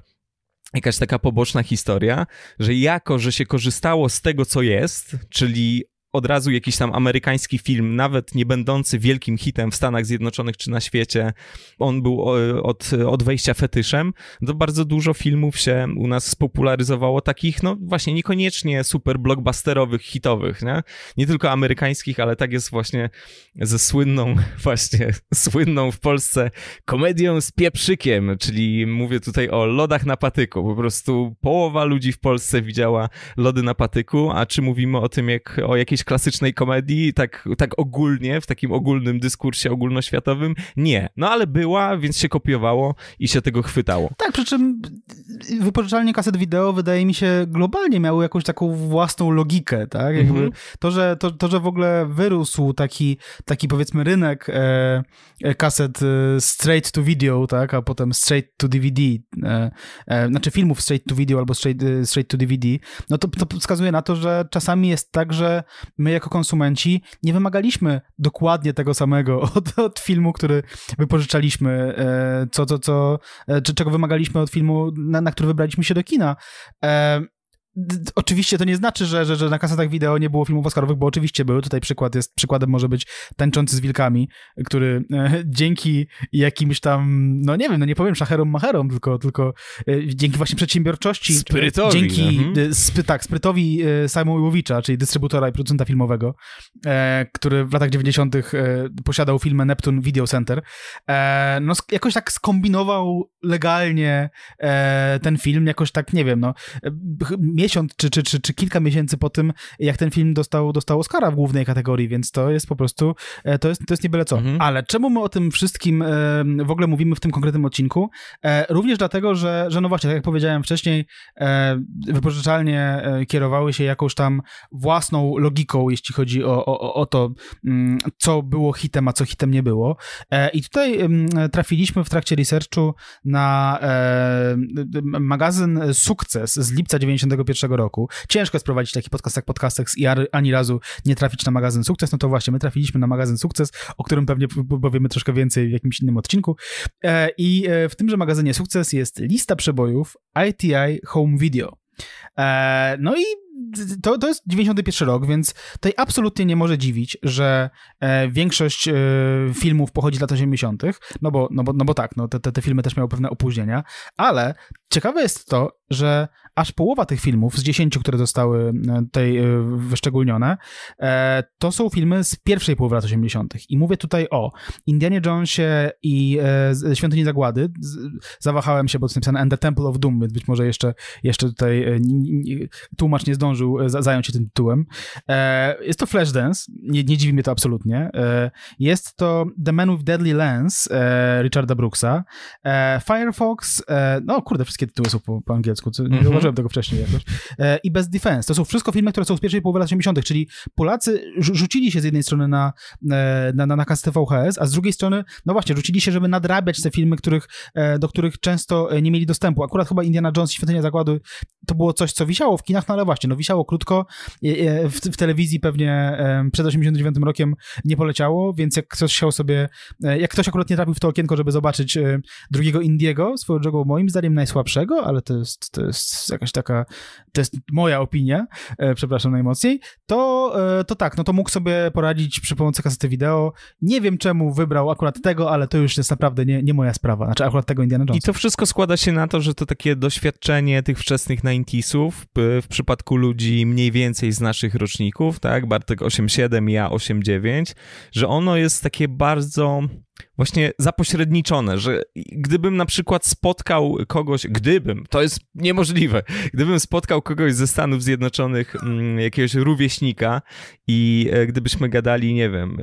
jakaś taka poboczna historia, że jako, że się korzystało z tego, co jest, czyli od razu jakiś tam amerykański film, nawet nie będący wielkim hitem w Stanach Zjednoczonych czy na świecie, on był e, od, od wejścia fetyszem, to bardzo dużo filmów się u nas spopularyzowało takich, no właśnie niekoniecznie super blockbusterowych, hitowych, nie? nie tylko amerykańskich, ale tak jest właśnie ze słynną, właśnie słynną w Polsce komedią z pieprzykiem, czyli mówię tutaj o lodach na patyku. Po prostu połowa ludzi w Polsce widziała lody na patyku, a czy mówimy o tym jak o jakiejś jakiejś klasycznej komedii, tak, tak ogólnie, w takim ogólnym dyskursie ogólnoświatowym. Nie. No ale była, więc się kopiowało i się tego chwytało. Tak, przy czym wypożyczalnie kaset wideo wydaje mi się globalnie miały jakąś taką własną logikę, tak? Mhm. to, że, to, to, że w ogóle wyrósł taki, taki powiedzmy rynek e, e, kaset e, straight to video, tak? A potem straight to DVD, e, e, znaczy filmów straight to video albo straight, e, straight to DVD, no to, to wskazuje na to, że czasami jest tak, że my jako konsumenci nie wymagaliśmy dokładnie tego samego od, od filmu, który wypożyczaliśmy, e, co, co, co, e, czego wymagaliśmy od filmu, na, na który wybraliśmy się do kina. E, Oczywiście to nie znaczy, że, że, że na kasetach wideo nie było filmów Oscarowych, bo oczywiście były. Tutaj przykład jest, przykładem może być Tańczący z Wilkami, który e, dzięki jakimś tam, no nie wiem, no nie powiem szacherom, macherom, tylko, tylko e, dzięki właśnie przedsiębiorczości. Sprytowi. Dzięki, no. mhm. E, sp, tak, sprytowi e, Simona czyli dystrybutora i producenta filmowego, e, który w latach 90. E, posiadał filmę Neptun Video Center. E, no jakoś tak skombinował legalnie ten film, jakoś tak, nie wiem, no miesiąc czy, czy, czy, czy kilka miesięcy po tym, jak ten film dostał, dostał Oscara w głównej kategorii, więc to jest po prostu, e, to jest, to jest nie byle co. Mhm. Ale czemu my o tym wszystkim e, w ogóle mówimy w tym konkretnym odcinku? E, również dlatego, że, że no właśnie, tak jak powiedziałem wcześniej, wypożyczalnie kierowały się jakąś tam własną logiką, jeśli chodzi o, o, o to, mm, co było hitem, a co hitem nie było. I tutaj mm, trafiliśmy w trakcie researchu na magazyn Sukces z lipca 91 2021 roku. Ciężko jest prowadzić taki podcast jak podcastek i ani razu nie trafić na magazyn Sukces. No to właśnie, my trafiliśmy na magazyn Sukces, o którym pewnie powiemy troszkę więcej w jakimś innym odcinku. E, I e, w tymże magazynie Sukces jest lista przebojów ITI Home Video. E, no i to, to jest 91 rok, więc tutaj absolutnie nie może dziwić, że e, większość e, filmów pochodzi z lat 80., no bo, no bo, no bo tak, no te, te, te filmy też miały pewne opóźnienia, ale ciekawe jest to, że aż połowa tych filmów z dziesięciu, które zostały e, tutaj e, wyszczególnione, e, to są filmy z pierwszej połowy lat 80. I mówię tutaj o Indianie Jonesie i Świątyni Zagłady. Zawahałem się, bo jest napisane And the Temple of Doom, więc być może jeszcze, jeszcze tutaj tłumacz nie zdążył zdążył e, zająć się tym tytułem. E, jest to Flashdance, nie, nie dziwi mnie to absolutnie. E, jest to The Man with Deadly Lens Richarda Brooksa, Firefox, no kurde, wszystkie tytuły są po, po angielsku, nie mm -hmm. tego wcześniej jakoś, i Best Defense. To są wszystko filmy, które są z pierwszej połowy lat 80., czyli Polacy rzucili się z jednej strony na, na, na, na VHS, a z drugiej strony, no właśnie, rzucili się, żeby nadrabiać te filmy, których, do których często nie mieli dostępu. Akurat chyba Indiana Jones i Świątynia Zakładu to było coś, co wisiało w kinach, no ale właśnie, no wisiało krótko, w, w telewizji pewnie przed 89 rokiem nie poleciało, więc jak ktoś chciał sobie, e, jak ktoś akurat nie trafił w to okienko, żeby zobaczyć e, drugiego Indiego, swoją drogą moim zdaniem najsłabszego, ale to jest, to jest jakaś taka, to jest moja opinia, e, przepraszam najmocniej, to, to tak, no to mógł sobie poradzić przy pomocy kasety wideo. Nie wiem czemu wybrał akurat tego, ale to już jest naprawdę nie, nie moja sprawa, znaczy akurat tego Indiana Jonesa. I to wszystko składa się na to, że to takie doświadczenie tych wczesnych 90sów, w przypadku ludzi mniej więcej z naszych roczników, tak, Bartek 8.7, ja 8.9, że ono jest takie bardzo właśnie zapośredniczone, że gdybym na przykład spotkał kogoś, gdybym, to jest niemożliwe, gdybym spotkał kogoś ze Stanów Zjednoczonych, jakiegoś rówieśnika i gdybyśmy gadali, nie wiem,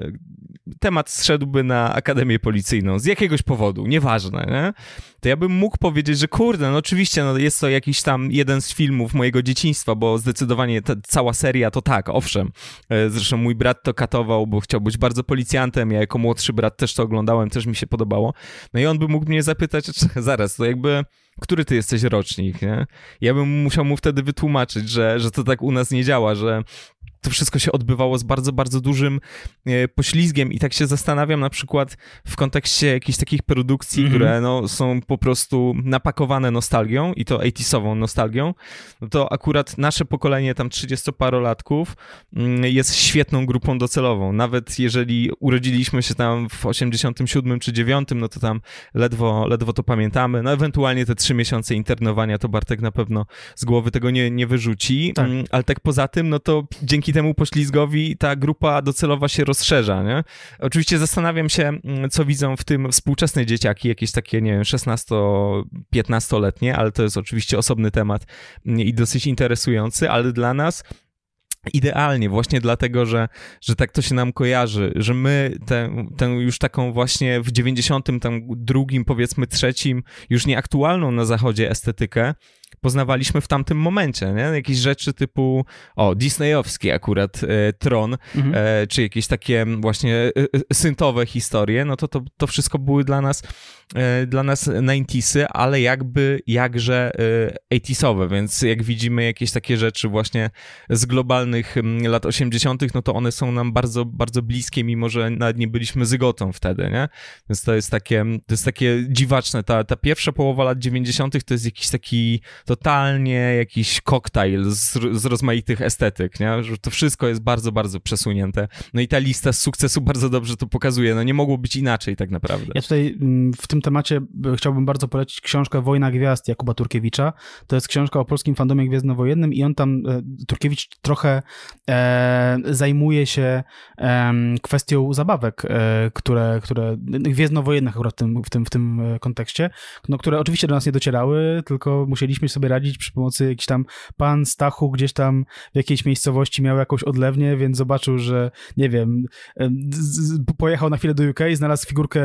temat zszedłby na Akademię Policyjną z jakiegoś powodu, nieważne, nie? to ja bym mógł powiedzieć, że kurde, no oczywiście no jest to jakiś tam jeden z filmów mojego dzieciństwa, bo zdecydowanie ta, cała seria to tak, owszem. E, zresztą mój brat to katował, bo chciał być bardzo policjantem, ja jako młodszy brat też to oglądałem, też mi się podobało. No i on by mógł mnie zapytać, znaczy, zaraz, to jakby który ty jesteś rocznik, nie? Ja bym musiał mu wtedy wytłumaczyć, że, że to tak u nas nie działa, że to wszystko się odbywało z bardzo, bardzo dużym e, poślizgiem i tak się zastanawiam na przykład w kontekście jakichś takich produkcji, mm -hmm. które no, są po prostu napakowane nostalgią i to 80 nostalgią, no to akurat nasze pokolenie tam 30-parolatków mm, jest świetną grupą docelową. Nawet jeżeli urodziliśmy się tam w 87 czy 9, no to tam ledwo, ledwo to pamiętamy. No ewentualnie te trzy miesiące internowania to Bartek na pewno z głowy tego nie, nie wyrzuci, tak. Mm, ale tak poza tym, no to dzięki temu poślizgowi ta grupa docelowa się rozszerza, nie? Oczywiście zastanawiam się, mm, co widzą w tym współczesne dzieciaki, jakieś takie, nie wiem, 16-15-letnie, ale to jest oczywiście osobny temat mm, i dosyć interesujący, ale dla nas idealnie, właśnie dlatego, że, że tak to się nam kojarzy, że my tę już taką właśnie w 92, powiedzmy trzecim, już nieaktualną na zachodzie estetykę poznawaliśmy w tamtym momencie, nie? Jakieś rzeczy typu, o, disneyowski akurat e, Tron, mhm. e, czy jakieś takie właśnie e, e syntowe historie, no to, to to wszystko były dla nas e, dla nas 90sy, ale jakby jakże 80sowe, e, więc jak widzimy jakieś takie rzeczy właśnie z globalnych lat 80., no to one są nam bardzo, bardzo bliskie, mimo że nawet nie byliśmy zygotą wtedy, nie? Więc to jest takie, to jest takie dziwaczne. Ta, ta pierwsza połowa lat 90. to jest jakiś taki totalnie jakiś koktajl z, z rozmaitych estetyk, nie? Że to wszystko jest bardzo, bardzo przesunięte. No i ta lista z sukcesu bardzo dobrze to pokazuje. No nie mogło być inaczej tak naprawdę. Ja tutaj mm, w tym temacie chciałbym bardzo polecić książkę Wojna Gwiazd Jakuba Turkiewicza. To jest książka o polskim fandomie gwiezdnowojennym i on tam, e, Turkiewicz trochę e, zajmuje się e, kwestią zabawek, e, które, które gwiezdnowojennych akurat w tym, w tym, w tym e, kontekście, no, które oczywiście do nas nie docierały, tylko musieliśmy potrafili sobie radzić przy pomocy jakiś tam pan Stachu gdzieś tam w jakiejś miejscowości miał jakąś odlewnię, więc zobaczył, że nie wiem, pojechał na chwilę do UK, znalazł figurkę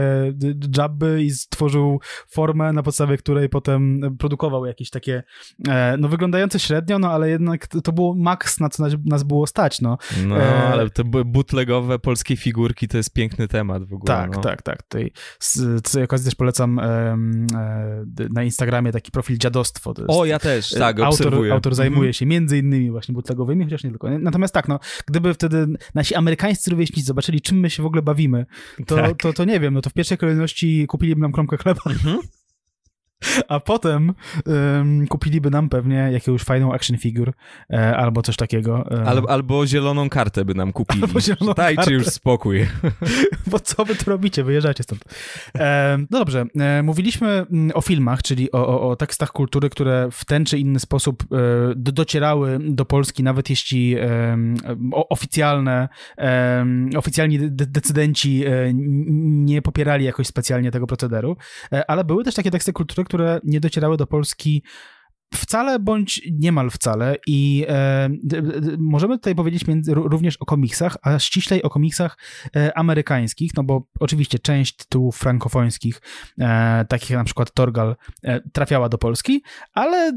Jabby i stworzył formę, na podstawie której potem produkował jakieś takie, e, no wyglądające średnio, no ale jednak to było maks, na co nas było stać, no. No, e, ale te bootlegowe polskie figurki to jest piękny temat w ogóle. Tak, no. tak, tak. Tej, z tej okazji też polecam e, na Instagramie taki profil Dziadostwo. To jest o, ja też, y, tak, autor, obserwuję. autor zajmuje mhm. się między innymi właśnie bootlegowymi, chociaż nie tylko. Natomiast tak, no, gdyby wtedy nasi amerykańscy rówieśnicy zobaczyli, czym my się w ogóle bawimy, to, tak. to, to, nie wiem, no to w pierwszej kolejności kupiliby nam kromkę chleba. Mhm. A potem um, kupiliby nam pewnie jakąś fajną action figure e, albo coś takiego. E. Al, albo zieloną kartę by nam kupili. Albo zieloną Dajcie kartę. już spokój. Bo co wy tu robicie? Wyjeżdżacie stąd. E, no dobrze, e, mówiliśmy mm, o filmach, czyli o, o, o, tekstach kultury, które w ten czy inny sposób e, docierały do Polski, nawet jeśli oficjalne, oficjalni de decydenci e, nie popierali jakoś specjalnie tego procederu, ale były też takie teksty kultury, które nie docierały do Polski Wcale bądź niemal wcale i e, możemy tutaj powiedzieć między, również o komiksach, a ściślej o komiksach e, amerykańskich, no bo oczywiście część tytułów frankofońskich, e, takich jak na przykład Torgal, e, trafiała do Polski, ale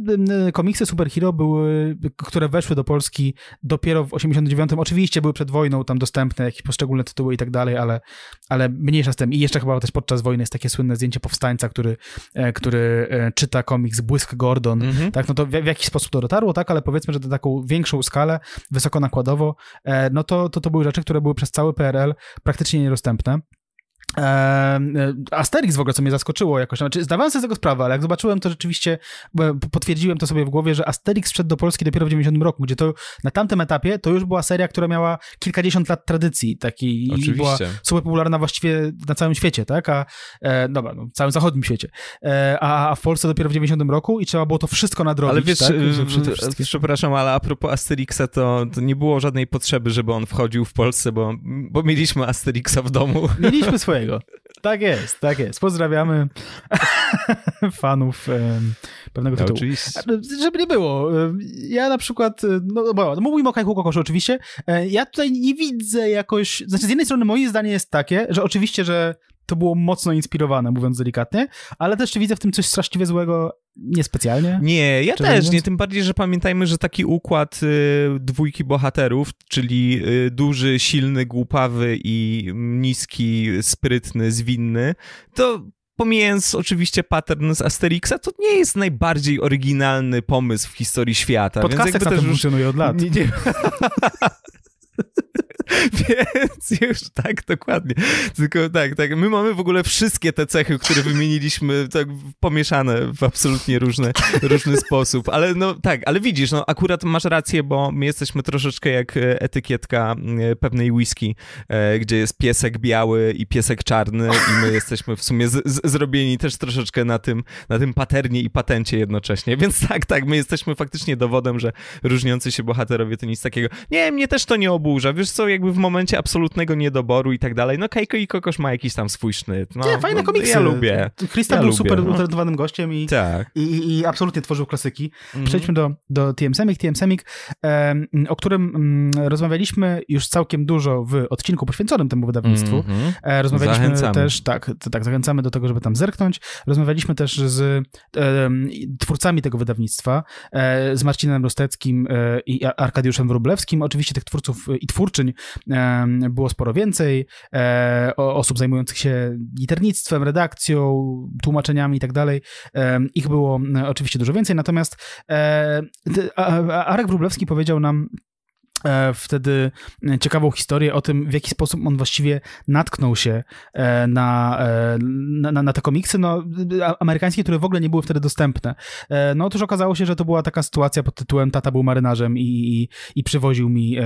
komiksy superhero były, które weszły do Polski dopiero w 89, oczywiście były przed wojną tam dostępne jakieś poszczególne tytuły i tak dalej, ale, ale mniejsza z tym i jeszcze chyba też podczas wojny jest takie słynne zdjęcie powstańca, który, e, który e, czyta komiks Błysk Gordon, mm -hmm Mhm. tak, no to w, w jakiś sposób to dotarło, tak, ale powiedzmy, że na taką większą skalę, wysokonakładowo, e, no to, to to były rzeczy, które były przez cały PRL praktycznie niedostępne. E, Asterix w ogóle, co mnie zaskoczyło jakoś. Znaczy, zdawałem sobie z tego sprawę, ale jak zobaczyłem to rzeczywiście, potwierdziłem to sobie w głowie, że Asterix wszedł do Polski dopiero w 90 roku, gdzie to na tamtym etapie to już była seria, która miała kilkadziesiąt lat tradycji takiej i była super popularna właściwie na całym świecie, tak? A, e, dobra, no, w całym zachodnim świecie. E, a, a, w Polsce dopiero w 90 roku i trzeba było to wszystko nadrobić. Ale wiesz, tak? E, w, e, przepraszam, ale a propos Asterixa, to, to, nie było żadnej potrzeby, żeby on wchodził w Polsce, bo, bo mieliśmy Asterixa w domu. Mieliśmy swojego innego. Tak jest, tak jest. Pozdrawiamy fanów um, pewnego no, tytułu. E, żeby nie było, e, ja na przykład, e, no bo no, mówimy o Kajku Kokoszy oczywiście, ja tutaj nie widzę jakoś, znaczy z jednej strony moje zdanie jest takie, że oczywiście, że to było mocno inspirowane, mówiąc delikatnie, ale też widzę w tym coś straszliwie złego niespecjalnie. Nie, ja też mówiąc? nie, tym bardziej, że pamiętajmy, że taki układ y, dwójki bohaterów, czyli y, duży, silny, głupawy i niski, sprytny, zwinny, to pomijając oczywiście pattern z Asterixa, to nie jest najbardziej oryginalny pomysł w historii świata. Podcastek więc jakby też już... funkcjonuje od lat. Nie, nie. Więc już tak, dokładnie. Tylko tak, tak. My mamy w ogóle wszystkie te cechy, które wymieniliśmy, tak pomieszane w absolutnie różny, różny sposób. Ale no tak, ale widzisz, no akurat masz rację, bo my jesteśmy troszeczkę jak e, etykietka mm, e, pewnej whisky, e, gdzie jest piesek biały i piesek czarny i my jesteśmy w sumie z, z, zrobieni też troszeczkę na tym, na tym paternie i patencie jednocześnie. Więc tak, tak, my jesteśmy faktycznie dowodem, że różniący się bohaterowie to nic takiego. Nie, mnie też to nie oburza. Wiesz co, jakby jakby w momencie absolutnego niedoboru i tak dalej. No kajko i Kokosz ma jakiś tam swój sznyt. No, nie, fajne no, komiksy. Ja lubię. Krista ja był lubię, super no. utalentowanym gościem i, tak. i, i, absolutnie tworzył klasyki. Mhm. Przejdźmy do, do TM Semik. TM Semik, o którym mm, rozmawialiśmy już całkiem dużo w odcinku poświęconym temu wydawnictwu. Mm-hmm. Rozmawialiśmy zachęcamy. też, tak, tak, zachęcamy do tego, żeby tam zerknąć. Rozmawialiśmy też z twórcami tego wydawnictwa, e, z Marcinem Rosteckim e, i Arkadiuszem Wróblewskim. Oczywiście tych twórców i twórczyń było sporo więcej e, osób zajmujących się liternictwem, redakcją, tłumaczeniami i tak dalej. Ich było e, oczywiście dużo więcej, natomiast e, Arek Wróblewski powiedział nam, E, wtedy e, ciekawą historię o tym, w jaki sposób on właściwie natknął się e, na, na, na, te komiksy no, amerykańskie, które w ogóle nie były wtedy dostępne. No otóż okazało się, że to była taka sytuacja pod tytułem tata był marynarzem i, i, i przywoził mi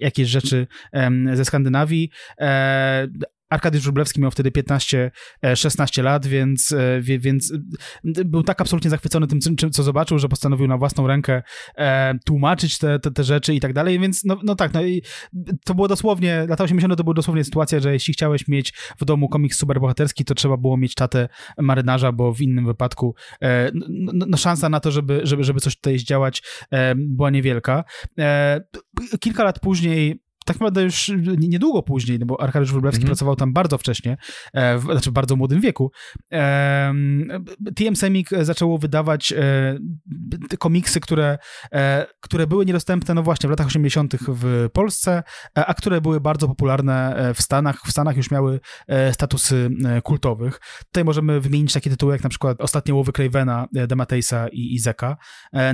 jakieś rzeczy ze Skandynawii, Arkadiusz Wróblewski miał wtedy 15-16 e, lat, więc, e, więc e, był tak absolutnie zachwycony tym, czym, co zobaczył, że postanowił na własną rękę tłumaczyć te, te, te rzeczy i tak dalej, więc no, no tak, no i to było dosłownie, lata 80 to była dosłownie sytuacja, że jeśli chciałeś mieć w domu komiks superbohaterski, to trzeba było mieć tatę marynarza, bo w innym wypadku no, no, no, szansa na to, żeby, żeby, żeby coś tutaj zdziałać była niewielka. Kilka lat później tak naprawdę już niedługo później, no bo Arkadiusz Wróblewski mhm. pracował tam bardzo wcześnie, e, w, znaczy w bardzo młodym wieku, TM Semik zaczęło wydawać e, komiksy, które, e, które były niedostępne, no właśnie, w latach 80. w Polsce, a które były bardzo popularne w Stanach. W Stanach już miały statusy kultowych. Tutaj możemy wymienić takie tytuły jak na przykład Ostatnie łowy Cravena, Demateisa i Izeka.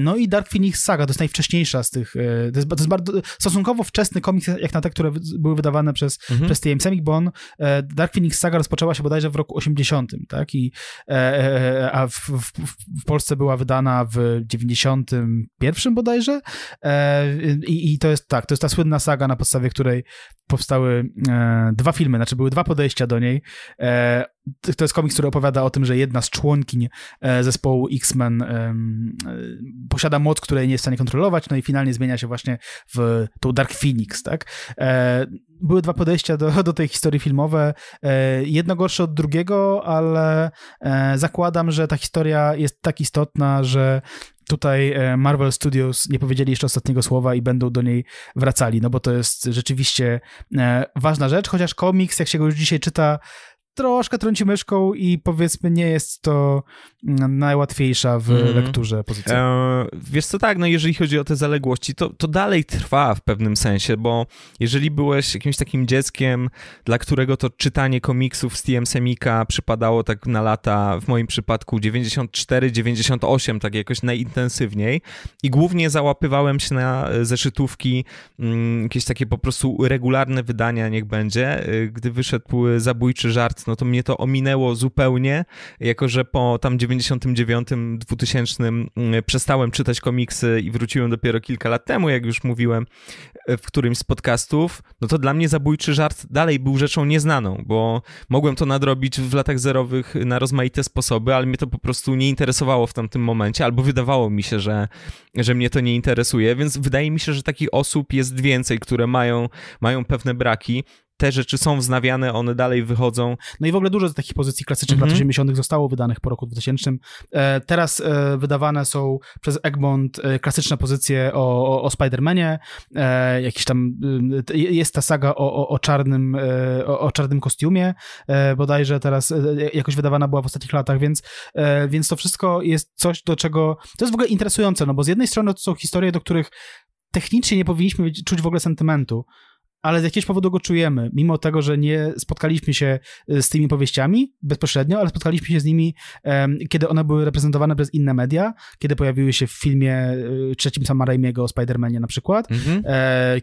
No i Dark Phoenix Saga, to jest najwcześniejsza z tych, to jest, to jest bardzo stosunkowo wczesny komiks, jak na te, które były wydawane przez, mhm. przez TM Semik, bo on, e, Dark Phoenix Saga rozpoczęła się bodajże w roku 80, tak? I, e, e, a w, w, w Polsce była wydana w 91 bodajże I, i to jest tak, to jest ta słynna saga, na podstawie której powstały dwa filmy, znaczy były dwa podejścia do niej to jest komiks, który opowiada o tym, że jedna z członkiń e, zespołu X-Men e, posiada moc, której nie jest w stanie kontrolować, no i finalnie zmienia się właśnie w tą Dark Phoenix, tak? E, były dwa podejścia do, do tej historii filmowe, jedno gorsze od drugiego, ale zakładam, że ta historia jest tak istotna, że tutaj Marvel Studios nie powiedzieli jeszcze ostatniego słowa i będą do niej wracali, no bo to jest rzeczywiście ważna rzecz, chociaż komiks, jak się go już dzisiaj czyta, troszkę trąci myszką i powiedzmy nie jest to najłatwiejsza w mm. lekturze pozycja. E, wiesz co, tak, no jeżeli chodzi o te zaległości, to, to dalej trwa w pewnym sensie, bo jeżeli byłeś jakimś takim dzieckiem, dla którego to czytanie komiksów z TM Semika przypadało tak na lata, w moim przypadku 94-98, tak jakoś najintensywniej i głównie załapywałem się na e, zeszytówki, mm, jakieś takie po prostu regularne wydania niech będzie, e, gdy wyszedł e, Zabójczy Żart no to mnie to ominęło zupełnie, jako że po tam 99, 2000 mm, przestałem czytać komiksy i wróciłem dopiero kilka lat temu, jak już mówiłem e, w którymś z podcastów, no to dla mnie zabójczy żart dalej był rzeczą nieznaną, bo mogłem to nadrobić w latach zerowych na rozmaite sposoby, ale mnie to po prostu nie interesowało w tamtym momencie, albo wydawało mi się, że, że mnie to nie interesuje, więc wydaje mi się, że takich osób jest więcej, które mają, mają pewne braki te rzeczy są wznawiane, one dalej wychodzą. No i w ogóle dużo z takich pozycji klasycznych mm -hmm. lat 80. Mhm. zostało wydanych po roku 2000. E, teraz e, wydawane są przez Egmont e, klasyczne pozycje o, o, o Spider-Manie, e, jakiś tam e, e, jest ta saga o, o, o czarnym, o, o, czarnym kostiumie, e, bodajże teraz jakoś wydawana była w ostatnich latach, więc, więc to wszystko jest coś, do czego. To jest w ogóle interesujące, no bo z jednej strony to są historie, do których technicznie nie powinniśmy czuć w ogóle sentymentu, ale z jakiegoś powodu go czujemy, mimo tego, że nie spotkaliśmy się e, z tymi powieściami bezpośrednio, ale spotkaliśmy się z nimi, kiedy one były reprezentowane przez inne media, kiedy pojawiły się w filmie e, trzecim samaraimiego o Spider-Manie na przykład, mm-hmm.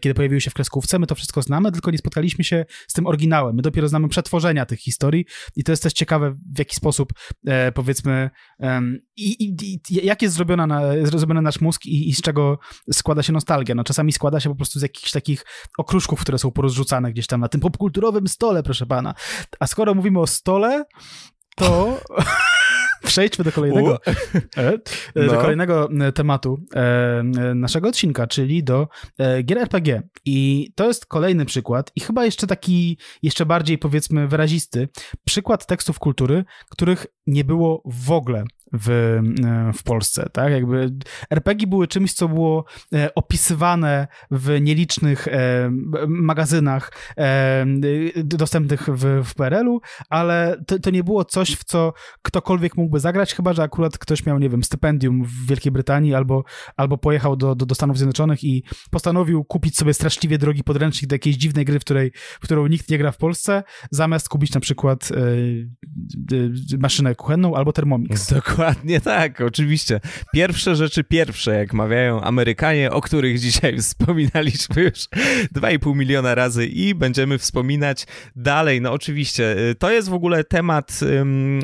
kiedy pojawiły się w kreskówce, my to wszystko znamy, tylko nie spotkaliśmy się z tym oryginałem, my dopiero znamy przetworzenia tych historii i to jest też ciekawe, w jaki sposób powiedzmy i, i, i, jak jest zrobiona na, zrobiony nasz mózg i, i z czego składa się nostalgia, no czasami składa się po prostu z jakichś takich okruszków, które które są porozrzucane gdzieś tam na tym popkulturowym stole, proszę pana. A skoro mówimy o stole, to... Przejdźmy do kolejnego, e, do no. kolejnego e, tematu e, naszego odcinka, czyli do gier RPG. I to jest kolejny przykład i chyba jeszcze taki, jeszcze bardziej powiedzmy wyrazisty, przykład tekstów kultury, których nie było w ogóle w, e, w Polsce, tak? Jakby RPG były czymś, co było e, opisywane w nielicznych e, magazynach dostępnych w, w PRL-u, ale to, to, nie było coś, w co ktokolwiek mógłby zagrać, chyba, że akurat ktoś miał, nie wiem, stypendium w Wielkiej Brytanii albo, albo pojechał do, do, do Stanów Zjednoczonych i postanowił kupić sobie straszliwie drogi podręcznik do jakiejś dziwnej gry, w której, w którą nikt nie gra w Polsce, zamiast kupić na przykład y, y, maszynę kuchenną albo Thermomix. Dokładnie Dokładnie tak, oczywiście. Pierwsze rzeczy pierwsze, jak mawiają Amerykanie, o których dzisiaj wspominaliśmy już 2,5 miliona razy i będziemy wspominać dalej. No oczywiście, y, to jest w ogóle temat,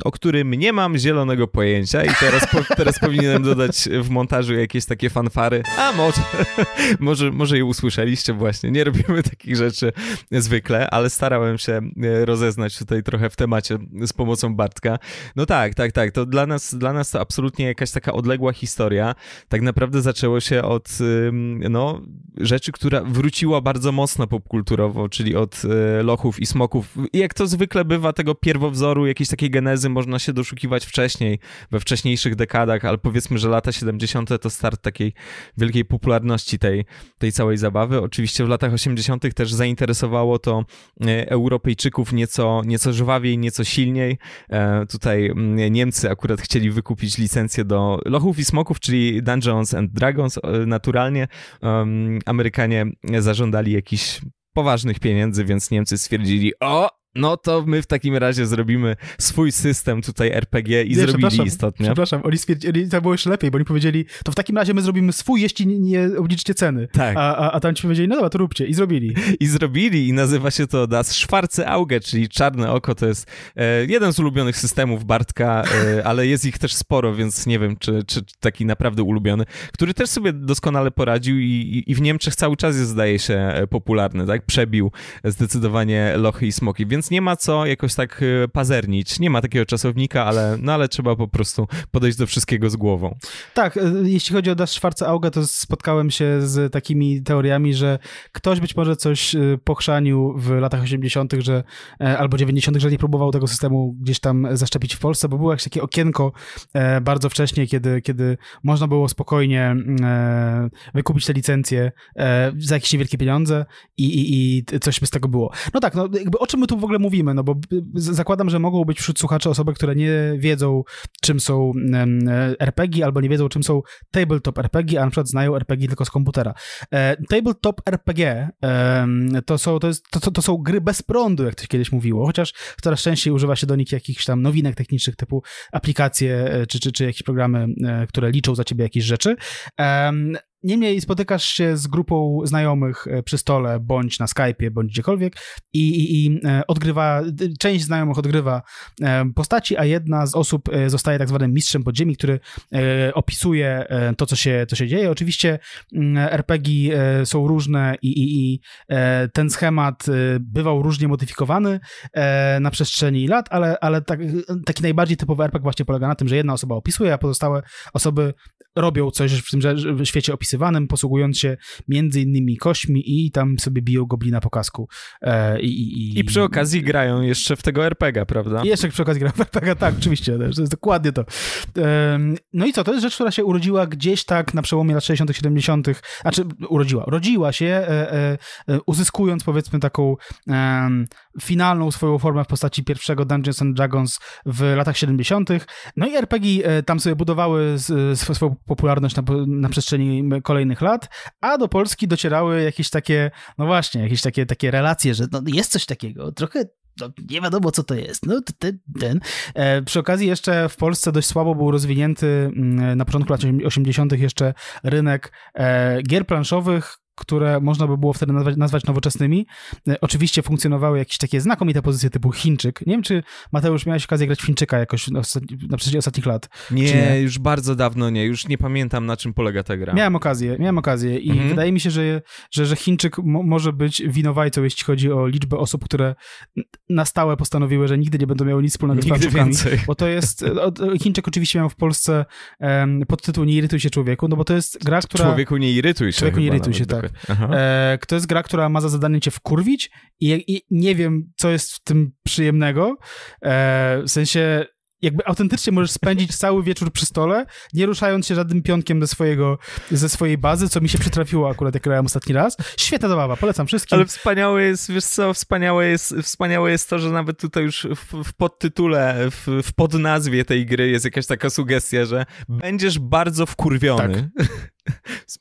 o którym nie mam zielonego pojęcia i teraz, po, teraz powinienem dodać w montażu jakieś takie fanfary. A może, może, może je usłyszeliście właśnie. Nie robimy takich rzeczy zwykle, ale starałem się y, rozeznać tutaj trochę w temacie z pomocą Bartka. No tak, tak, tak. To dla nas, dla dla nas to absolutnie jakaś taka odległa historia. Tak naprawdę zaczęło się od no, rzeczy, która wróciła bardzo mocno popkulturowo, czyli od y, lochów i smoków. I jak to zwykle bywa, tego pierwowzoru, jakiejś takiej genezy można się doszukiwać wcześniej, we wcześniejszych dekadach, ale powiedzmy, że lata 70. to start takiej wielkiej popularności tej, tej całej zabawy. Oczywiście w latach 80. też zainteresowało to y, Europejczyków nieco, nieco żwawiej, nieco silniej. E, tutaj mm, Niemcy akurat chcieli wykupić licencję do Lochów i Smoków, czyli Dungeons and Dragons. E, naturalnie um, Amerykanie zażądali jakichś poważnych pieniędzy, więc Niemcy stwierdzili, o, no to my w takim razie zrobimy swój system tutaj RPG i nie, zrobili przepraszam, istotnie. Przepraszam, oni stwierdzili, to tak było jeszcze lepiej, bo oni powiedzieli, to w takim razie my zrobimy swój, jeśli nie obliczycie ceny. Tak. A, a, a tam ci powiedzieli, no dobra, to róbcie i zrobili. I zrobili i nazywa się to Das Schwarze Auge, czyli Czarne Oko, to jest e, jeden z ulubionych systemów Bartka, e, ale jest ich też sporo, więc nie wiem, czy, czy taki naprawdę ulubiony, który też sobie doskonale poradził i, i, i w Niemczech cały czas jest, zdaje się, e, popularny, tak? Przebił zdecydowanie lochy i smoki, więc więc nie ma co jakoś tak y, pazernić. Nie ma takiego czasownika, ale, no, ale trzeba po prostu podejść do wszystkiego z głową. Tak, y, jeśli chodzi o Das Schwarze-Auge, to spotkałem się z takimi teoriami, że ktoś być może coś y, pochrzanił w latach 80., że e, albo 90., że nie próbował tego systemu gdzieś tam zaszczepić w Polsce, bo było jakieś takie okienko e, bardzo wcześnie, kiedy, kiedy można było spokojnie mm, e, wykupić te licencje za jakieś niewielkie pieniądze i, i, i coś by z tego było. No tak, no jakby o czym my tu w ogóle ogóle mówimy, no bo zakładam, że mogą być wśród słuchaczy osoby, które nie wiedzą, czym są RPG, albo nie wiedzą, czym są tabletop RPG, a na przykład znają RPG tylko z komputera. E, tabletop RPG to są, to, jest, to, to są gry bez prądu, jak to się kiedyś mówiło, chociaż coraz częściej używa się do nich jakichś tam nowinek technicznych typu aplikacje e, czy, czy, czy jakieś programy, e, które liczą za ciebie jakieś rzeczy, Niemniej spotykasz się z grupą znajomych e, przy stole, bądź na Skype'ie, bądź gdziekolwiek i, i, i e, odgrywa, część znajomych odgrywa e, postaci, a jedna z osób zostaje tak zwanym mistrzem podziemi, który opisuje to, co się, co się dzieje. Oczywiście mm, RPG są różne i, i, i ten schemat bywał różnie modyfikowany na przestrzeni lat, ale, ale tak, taki najbardziej typowy RPG właśnie polega na tym, że jedna osoba opisuje, a pozostałe osoby robią coś w tym w świecie opisywanym, posługując się między innymi kośmi i tam sobie biją goblina po kasku. E, i, i, I przy okazji grają jeszcze w tego RPG, prawda? jeszcze przy okazji grają w RPG, tak, oczywiście, to jest dokładnie to. E, no i co, to jest rzecz, która się urodziła gdzieś tak na przełomie lat 60 70 znaczy urodziła, rodziła się, e, e, e, uzyskując powiedzmy taką finalną swoją formę w postaci pierwszego Dungeons and Dragons w latach 70. No i RPG e, tam sobie budowały swoją popularność na, na przestrzeni kolejnych lat, a do Polski docierały jakieś takie, no właśnie, jakieś takie, takie relacje, że no jest coś takiego, trochę no, nie wiadomo, co to jest. No, ten, ten. E, przy okazji jeszcze w Polsce dość słabo był rozwinięty mm, na początku lat 80. jeszcze rynek e, gier planszowych, które można by było wtedy nazwać, nazwać nowoczesnymi. E, oczywiście funkcjonowały jakieś takie znakomite pozycje typu Chińczyk. Nie wiem, czy Mateusz miałeś okazję grać w Chińczyka jakoś na, przestrzeni ostatnich lat. Nie, nie, już bardzo dawno nie. Już nie pamiętam, na czym polega ta gra. Miałem okazję, miałem okazję i mhm. wydaje mi się, że, że, że Chińczyk może być winowajcą, jeśli chodzi o liczbę osób, które na stałe postanowiły, że nigdy nie będą miały nic wspólnego z planszówkami. Bo to jest... E, Chińczyk oczywiście miał w Polsce um, pod tytuł Nie irytuj się człowieku, no bo to jest gra, która... Człowieku nie irytuj się. Człowieku nie irytuj się, tak. E, to jest gra, która ma za zadanie cię wkurwić i, i nie wiem, co jest w tym przyjemnego. E, w sensie jakby autentycznie możesz spędzić cały wieczór przy stole, nie ruszając się żadnym pionkiem ze, swojego, ze swojej bazy, co mi się przytrafiło akurat, jak grałem ostatni raz. Świetna zabawa, polecam wszystkim. Ale wspaniałe jest, wiesz co, wspaniałe jest, wspaniałe jest to, że nawet tutaj już w, w podtytule, w, w podnazwie tej gry jest jakaś taka sugestia, że będziesz bardzo wkurwiony. Tak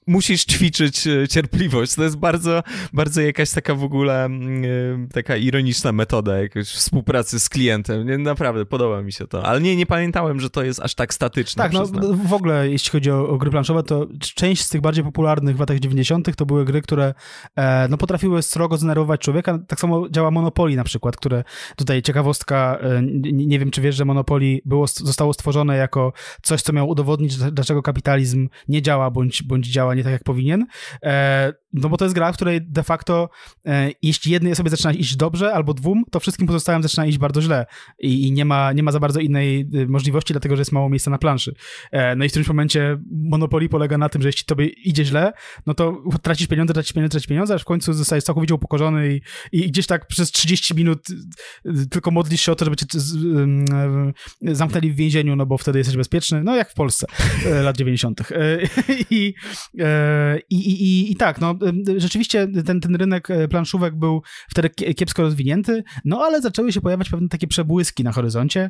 musisz ćwiczyć e, cierpliwość. To jest bardzo, bardzo jakaś taka w ogóle mm, e, taka ironiczna metoda jakoś współpracy z klientem. naprawdę, podoba mi się to. Ale nie, nie pamiętałem, że to jest aż tak statyczne. Tak, no, no w ogóle jeśli chodzi o, o, gry planszowe, to część z tych bardziej popularnych w latach 90. to były gry, które e, no, potrafiły srogo zdenerwować człowieka. Tak samo działa Monopoly na przykład, które tutaj ciekawostka, e, nie wiem czy wiesz, że Monopoly było, zostało stworzone jako coś, co miało udowodnić, dlaczego kapitalizm nie działa, bądź bądź, bądź działa nie tak, jak powinien. E, no bo to jest gra, w której de facto e, jeśli jednej osobie zaczyna iść dobrze, albo dwóm, to wszystkim pozostałym zaczyna iść bardzo źle i, i nie, ma, nie ma za bardzo innej e, możliwości, dlatego że jest mało miejsca na planszy. No i w którymś momencie Monopoly polega na tym, że jeśli tobie idzie źle, no to tracisz pieniądze, tracisz pieniądze, tracisz pieniądze, aż w końcu zostajesz całkowicie upokorzony i, i gdzieś tak przez 30 minut tylko modlisz się o to, żeby cię zamknęli w więzieniu, no bo wtedy jesteś bezpieczny, no jak w Polsce lat 90. I, E, I, i, i, i tak, no, e, rzeczywiście ten, ten rynek e, planszówek był wtedy kiepsko rozwinięty, no ale zaczęły się pojawiać pewne takie przebłyski na horyzoncie.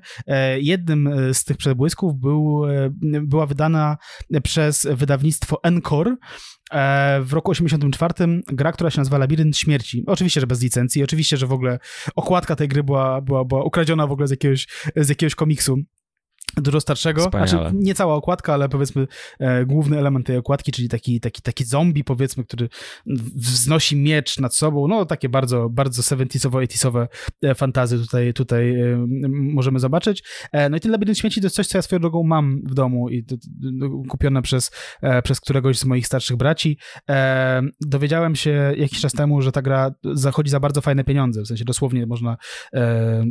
Jednym z tych przebłysków był, była wydana przez wydawnictwo Encore w roku 84 gra, która się nazywa Labirynt Śmierci. Oczywiście, że bez licencji, oczywiście, że w ogóle okładka tej gry była, była, była ukradziona w ogóle z jakiegoś, z jakiegoś komiksu dużo starszego. Znaczy, nie cała okładka, ale powiedzmy e, główny element tej okładki, czyli taki, taki, taki zombie, powiedzmy, który wznosi miecz nad sobą. No, takie bardzo, bardzo 70 80 e, fantazy tutaj, tutaj e, możemy zobaczyć. E, no i ten Labirynt Śmieci to jest coś, co ja swoją drogą mam w domu i to, to, kupione przez, e, przez któregoś z moich starszych braci. E, dowiedziałem się jakiś czas temu, że ta gra zachodzi za bardzo fajne pieniądze, w sensie dosłownie można,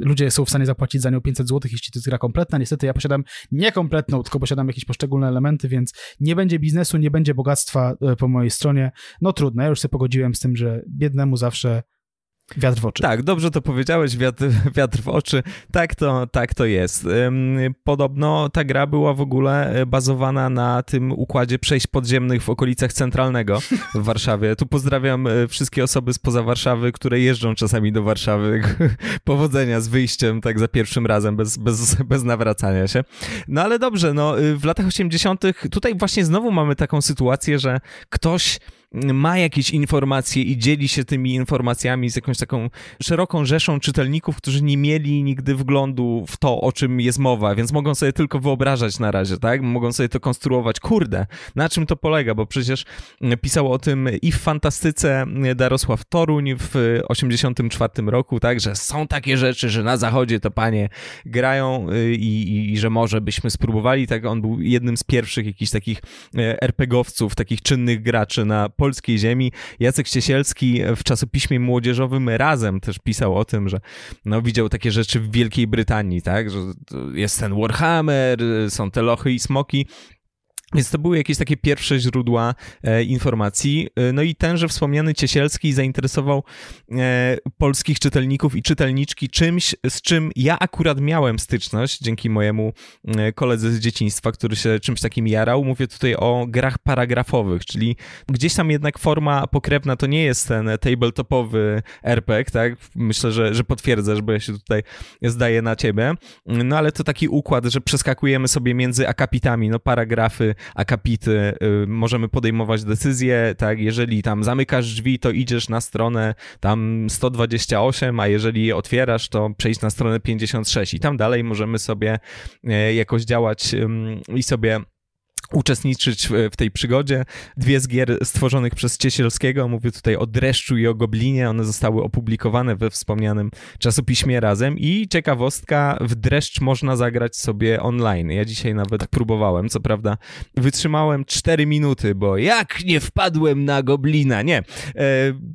ludzie są w stanie zapłacić za nią 500 zł, jeśli to jest gra kompletna. Niestety ja posiadam posiadam niekompletną, tylko posiadam jakieś poszczególne elementy, więc nie będzie biznesu, nie będzie bogactwa e, po mojej stronie. No trudno, ja już się pogodziłem z tym, że biednemu zawsze Wiatr w oczy. Tak, dobrze to powiedziałeś, wiatr, wiatr w oczy. Tak to, tak to jest. Podobno ta gra była w ogóle y, bazowana na tym układzie przejść podziemnych w okolicach centralnego w Warszawie. Tu pozdrawiam y, wszystkie osoby spoza Warszawy, które jeżdżą czasami do Warszawy. Powodzenia z wyjściem tak za pierwszym razem, bez, bez, bez nawracania się. No ale dobrze, no y, w latach 80. tutaj właśnie znowu mamy taką sytuację, że ktoś ma jakieś informacje i dzieli się tymi informacjami z jakąś taką szeroką rzeszą czytelników, którzy nie mieli nigdy wglądu w to, o czym jest mowa, więc mogą sobie tylko wyobrażać na razie, tak? Mogą sobie to konstruować. Kurde, na czym to polega? Bo przecież pisał o tym i w fantastyce Darosław Toruń w 84 roku, tak? Że są takie rzeczy, że na zachodzie to panie grają y, i, i, i że może byśmy spróbowali, tak? On był jednym z pierwszych jakichś takich e, RPGowców, takich czynnych graczy na polskiej ziemi. Jacek Ciesielski w czasopiśmie młodzieżowym Razem też pisał o tym, że no, widział takie rzeczy w Wielkiej Brytanii, tak? Że jest ten Warhammer, są te lochy i smoki. Więc to były jakieś takie pierwsze źródła e, informacji. E, no i tenże wspomniany Ciesielski zainteresował e, polskich czytelników i czytelniczki czymś, z czym ja akurat miałem styczność, dzięki mojemu e, koledze z dzieciństwa, który się czymś takim jarał. Mówię tutaj o grach paragrafowych, czyli gdzieś tam jednak forma pokrewna to nie jest ten tabletopowy RPG, tak? Myślę, że, że potwierdzasz, bo ja się tutaj zdaję na ciebie. No ale to taki układ, że przeskakujemy sobie między akapitami, no paragrafy akapity, y, możemy podejmować decyzje, tak, jeżeli tam zamykasz drzwi, to idziesz na stronę tam 128, a jeżeli otwierasz, to przejść na stronę 56 i tam dalej możemy sobie e, jakoś działać i sobie uczestniczyć e, w tej przygodzie. Dwie z gier stworzonych przez Ciesielskiego, mówię tutaj o Dreszczu i o Goblinie, one zostały opublikowane we wspomnianym czasopiśmie razem i ciekawostka, w Dreszcz można zagrać sobie online. Ja dzisiaj nawet tak. próbowałem, co prawda wytrzymałem 4 minuty, bo jak nie wpadłem na Goblina, nie. E,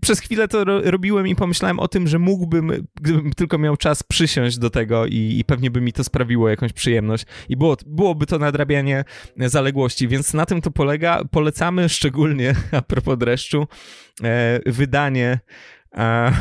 przez chwilę to ro robiłem i pomyślałem o tym, że mógłbym, gdybym tylko miał czas przysiąść do tego i, i pewnie by mi to sprawiło jakąś przyjemność i było, byłoby to nadrabianie zaległości więc na tym to polega. Polecamy szczególnie, a propos dreszczu, e, wydanie E,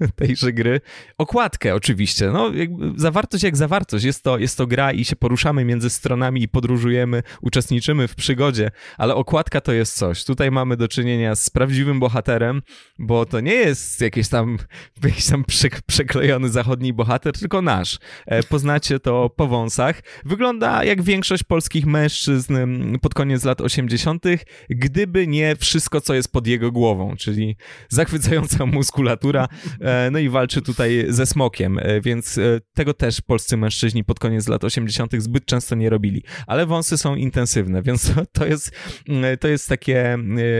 tejże gry. Okładkę oczywiście, no jakby zawartość jak zawartość, jest to, jest to gra i się poruszamy między stronami i podróżujemy, uczestniczymy w przygodzie, ale okładka to jest coś. Tutaj mamy do czynienia z prawdziwym bohaterem, bo to nie jest jakiś tam, jakiś tam przeklejony zachodni bohater, tylko nasz. E, poznacie to po wąsach. Wygląda jak większość polskich mężczyzn mm, pod koniec lat 80., gdyby nie wszystko, co jest pod jego głową, czyli zachwycająca muskulatura makulatura, e, no i walczy tutaj ze smokiem, e, więc e, tego też polscy mężczyźni pod koniec lat 80. zbyt często nie robili. Ale wąsy są intensywne, więc to jest, mm, to jest takie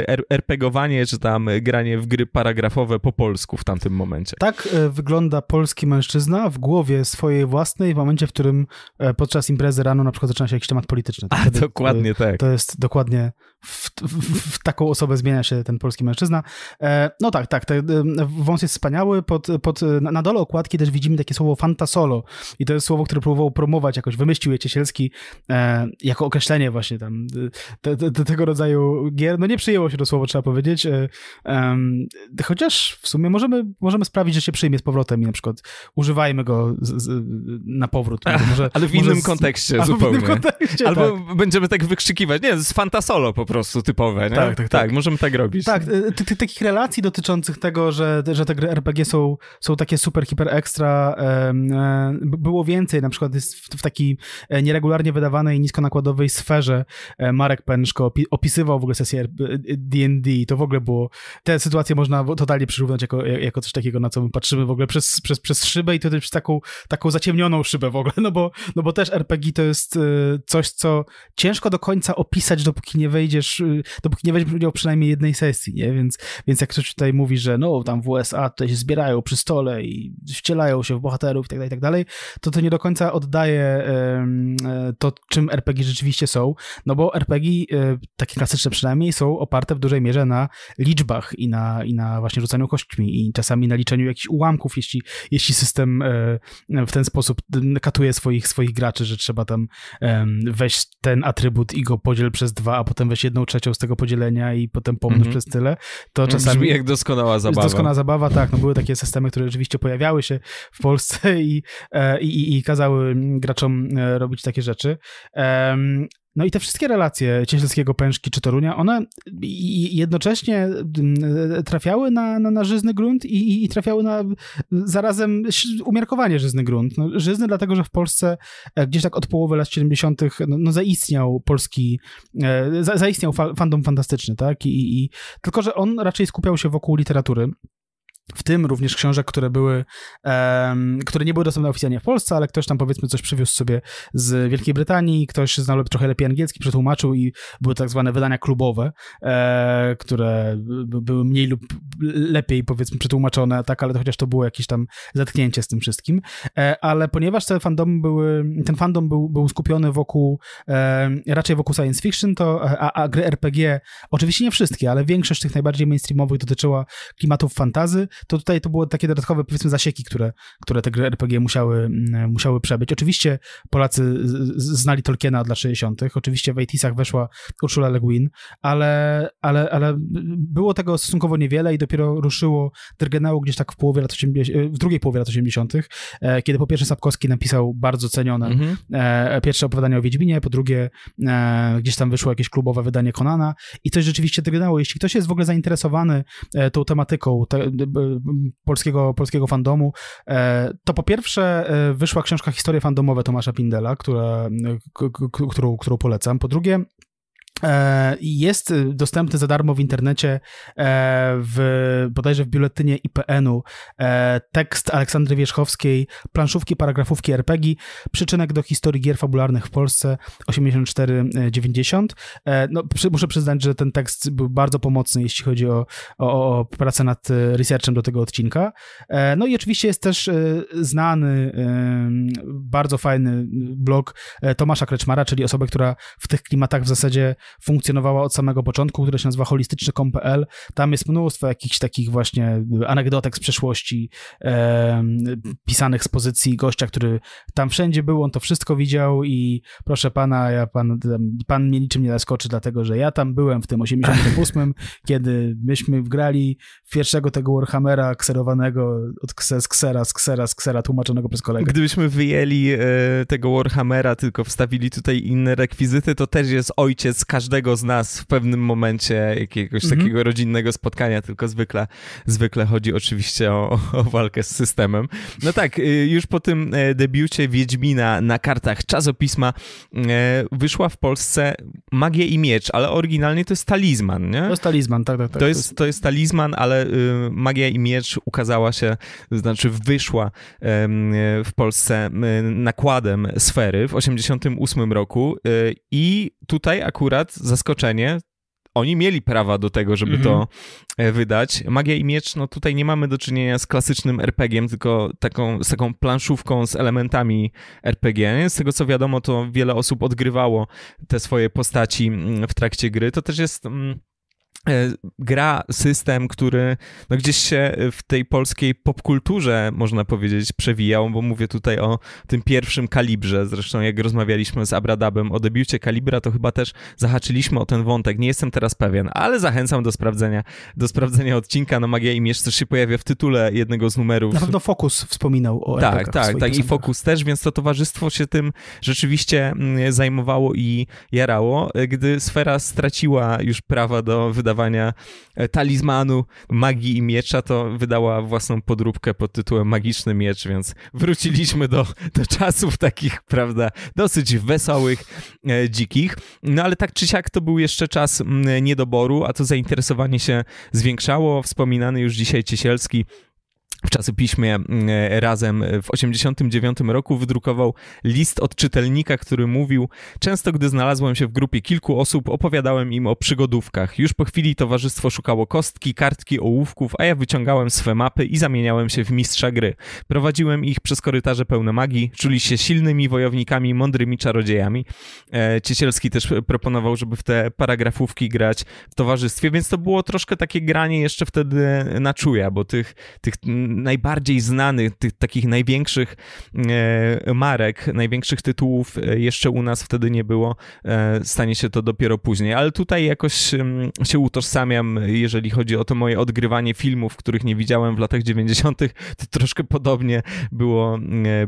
er, erpegowanie, czy tam granie w gry paragrafowe po polsku w tamtym momencie. Tak wygląda polski mężczyzna w głowie swojej własnej, w momencie, w którym podczas imprezy rano na przykład zaczyna się jakiś temat polityczny. A, dokładnie to, tak. To jest dokładnie w, w, w, taką osobę zmienia się ten polski mężczyzna. No tak, tak. Te, wąs jest wspaniały. Pod, pod, na dole okładki też widzimy takie słowo fantasolo. I to jest słowo, które próbował promować jakoś, wymyślił je Ciesielski e, jako określenie właśnie tam te, te, te, tego rodzaju gier. No nie przyjęło się to słowo, trzeba powiedzieć. E, e, chociaż w sumie możemy, możemy sprawić, że się przyjmie z powrotem i na przykład używajmy go z, z, na powrót. Może, może, Ale w innym z, kontekście zupełnie. W innym kontekście, Albo tak. będziemy tak wykrzykiwać. Nie, to jest fantasolo po prostu typowe. Nie? Tak, tak, tak, tak. Możemy tak robić. Tak, e, takich relacji dotyczących tego, że że, te gry RPG są, są takie super, hiper, ekstra. E, było więcej, na przykład w, w takiej e, nieregularnie wydawanej, niskonakładowej sferze e, Marek Pęczko opisywał w ogóle sesję D&D to w ogóle było... Te sytuacje można totalnie przyrównać jako, jako coś takiego, na co my patrzymy w ogóle przez, przez, przez szybę i to też taką, taką zaciemnioną szybę w ogóle, no bo, no bo też RPG to jest coś, co ciężko do końca opisać, dopóki nie wejdziesz, dopóki nie weźmiesz udział przynajmniej jednej sesji, nie? Więc, więc jak ktoś tutaj mówi, że no tam w USA tutaj się zbierają przy stole i wcielają się w bohaterów i tak dalej, tak dalej. to to nie do końca oddaje e, to, czym RPG rzeczywiście są, no bo RPG, e, takie klasyczne przynajmniej, są oparte w dużej mierze na liczbach i na, i na właśnie rzucaniu kośćmi i czasami na liczeniu jakichś ułamków, jeśli, jeśli system e, w ten sposób katuje swoich, swoich graczy, że trzeba tam weź ten atrybut i go podziel przez dwa, a potem weź jedną trzecią z tego podzielenia i potem pomnóż mm -hmm. przez tyle, to mhm. czasami... Brzmi jak doskonała zabawa zabawa, tak, no były takie systemy, które rzeczywiście pojawiały się w Polsce e, i, i, i kazały mm, graczom e, robić takie rzeczy. No i te wszystkie relacje Cieślskiego, Pężki czy Torunia, one jednocześnie mm, e, trafiały na, na, na żyzny grunt i, i, trafiały na zarazem umiarkowanie żyzny grunt. No, żyzny dlatego, że w Polsce gdzieś tak od połowy lat 70. No, no zaistniał polski, za, zaistniał fandom fantastyczny, tak? I, I, tylko, że on raczej skupiał się wokół literatury w tym również książek, które były, um, które nie były dostępne oficjalnie w Polsce, ale ktoś tam powiedzmy coś przywiózł sobie z Wielkiej Brytanii, ktoś znał trochę lepiej angielski, przetłumaczył i były tak zwane wydania klubowe, e, które były mniej lub lepiej powiedzmy przetłumaczone, tak, ale to chociaż to było jakieś tam zatknięcie z tym wszystkim, e, ale ponieważ te fandomy były, ten fandom był, był skupiony wokół, e, raczej wokół science fiction, to e, a, a gry RPG, oczywiście nie wszystkie, ale większość tych najbardziej mainstreamowych dotyczyła klimatów fantazy, to tutaj to było takie dodatkowe, powiedzmy, zasieki, które, które te gry RPG musiały, musiały przebyć. Oczywiście Polacy znali Tolkiena od lat 60., oczywiście w 80 weszła Ursula Le Guin, ale, ale, ale było tego stosunkowo niewiele i dopiero ruszyło drgnęło gdzieś tak w połowie lat 80., e, w drugiej połowie lat 80., e, kiedy po pierwsze Sapkowski napisał bardzo cenione mhm. e, pierwsze opowiadanie o Wiedźminie, po drugie gdzieś tam wyszło jakieś klubowe wydanie Konana i coś rzeczywiście drgnęło. Jeśli ktoś jest w ogóle zainteresowany tą tematyką, te, Y, polskiego, polskiego fandomu, e, to po pierwsze e, wyszła książka Historie fandomowe Tomasza Pindela, która, e, którą, którą polecam. Po drugie, E, jest dostępny za darmo w internecie, e, w, bodajże w biuletynie IPN-u, e, tekst Aleksandry Wierzchowskiej, planszówki, paragrafówki RPG, przyczynek do historii gier fabularnych w Polsce 84-90. No, muszę przyznać, że ten tekst był bardzo pomocny, jeśli chodzi o, o, o pracę nad researchem do tego odcinka. No i oczywiście jest też znany, bardzo fajny blog Tomasza Kreczmara, czyli osoby, która w tych klimatach w zasadzie funkcjonowała od samego początku, która się nazywa holistyczny.pl. Tam jest mnóstwo jakichś takich właśnie e, anegdotek z przeszłości, e, pisanych z pozycji gościa, który tam wszędzie był, on to wszystko widział i proszę pana, ja pan, pan mnie niczym nie zaskoczy, dlatego że ja tam byłem w tym 88, kiedy myśmy wgrali pierwszego tego Warhammera kserowanego od ksera, ksera, z ksera, z ksera, tłumaczonego przez kolegę. Gdybyśmy wyjęli e, tego Warhammera, tylko wstawili tutaj inne rekwizyty, to też jest ojciec każdego z nas w pewnym momencie jakiegoś mhm. takiego rodzinnego spotkania, tylko zwykle, zwykle chodzi oczywiście o, o walkę z systemem. No tak, y, już po tym e, debiucie Wiedźmina na kartach czasopisma e, wyszła w Polsce Magia i Miecz, ale oryginalnie to jest talizman, nie? To jest talizman, tak, tak. tak. To, jest, to jest talizman, ale y, Magia i Miecz ukazała się, znaczy wyszła w Polsce nakładem sfery w 1988 roku y, i tutaj akurat akurat zaskoczenie, oni mieli prawa do tego, żeby mm -hmm. to mhm. e, wydać. Magia i Miecz, no tutaj nie mamy do czynienia z klasycznym RPG-iem, tylko taką, z taką planszówką z elementami RPG. Z tego co wiadomo, to wiele osób odgrywało te swoje postaci mm, w trakcie gry. To też jest... Mm, E, gra system, który no gdzieś się e, w tej polskiej popkulturze, można powiedzieć, przewijał, bo mówię tutaj o tym pierwszym kalibrze. Zresztą jak rozmawialiśmy z Abradabem o debiucie kalibra, to chyba też zahaczyliśmy o ten wątek. Nie jestem teraz pewien, ale zachęcam do sprawdzenia, do sprawdzenia odcinka. No Magia i Miesz, też się pojawia w tytule jednego z numerów. Na pewno Fokus wspominał o Tak, tak, tak i Fokus też, więc to towarzystwo się tym rzeczywiście mm, zajmowało i jarało. E, gdy Sfera straciła już prawa do wydawania e, talizmanu magii i miecza, to wydała własną podróbkę pod tytułem Magiczny Miecz, więc wróciliśmy do, do czasów takich, prawda, dosyć wesołych, e, dzikich. No ale tak czy siak to był jeszcze czas mm, niedoboru, a to zainteresowanie się zwiększało. Wspominany już dzisiaj Ciesielski w czasopiśmie mm, Razem w 89 roku wydrukował list od czytelnika, który mówił: Często, gdy znalazłem się w grupie kilku osób, opowiadałem im o przygodówkach. Już po chwili towarzystwo szukało kostki, kartki, ołówków, a ja wyciągałem swe mapy i zamieniałem się w mistrza gry. Prowadziłem ich przez korytarze pełne magii, czuli się silnymi wojownikami, mądrymi czarodziejami. E, Ciesielski też proponował, żeby w te paragrafówki grać w towarzystwie, więc to było troszkę takie granie jeszcze wtedy na czuja, bo tych, tych najbardziej znanych, tych takich największych e, marek, największych tytułów e, jeszcze u nas wtedy nie było. E, stanie się to dopiero później, ale tutaj jakoś się utożsamiam, jeżeli chodzi o to moje odgrywanie filmów, których nie widziałem w latach 90., to troszkę podobnie było,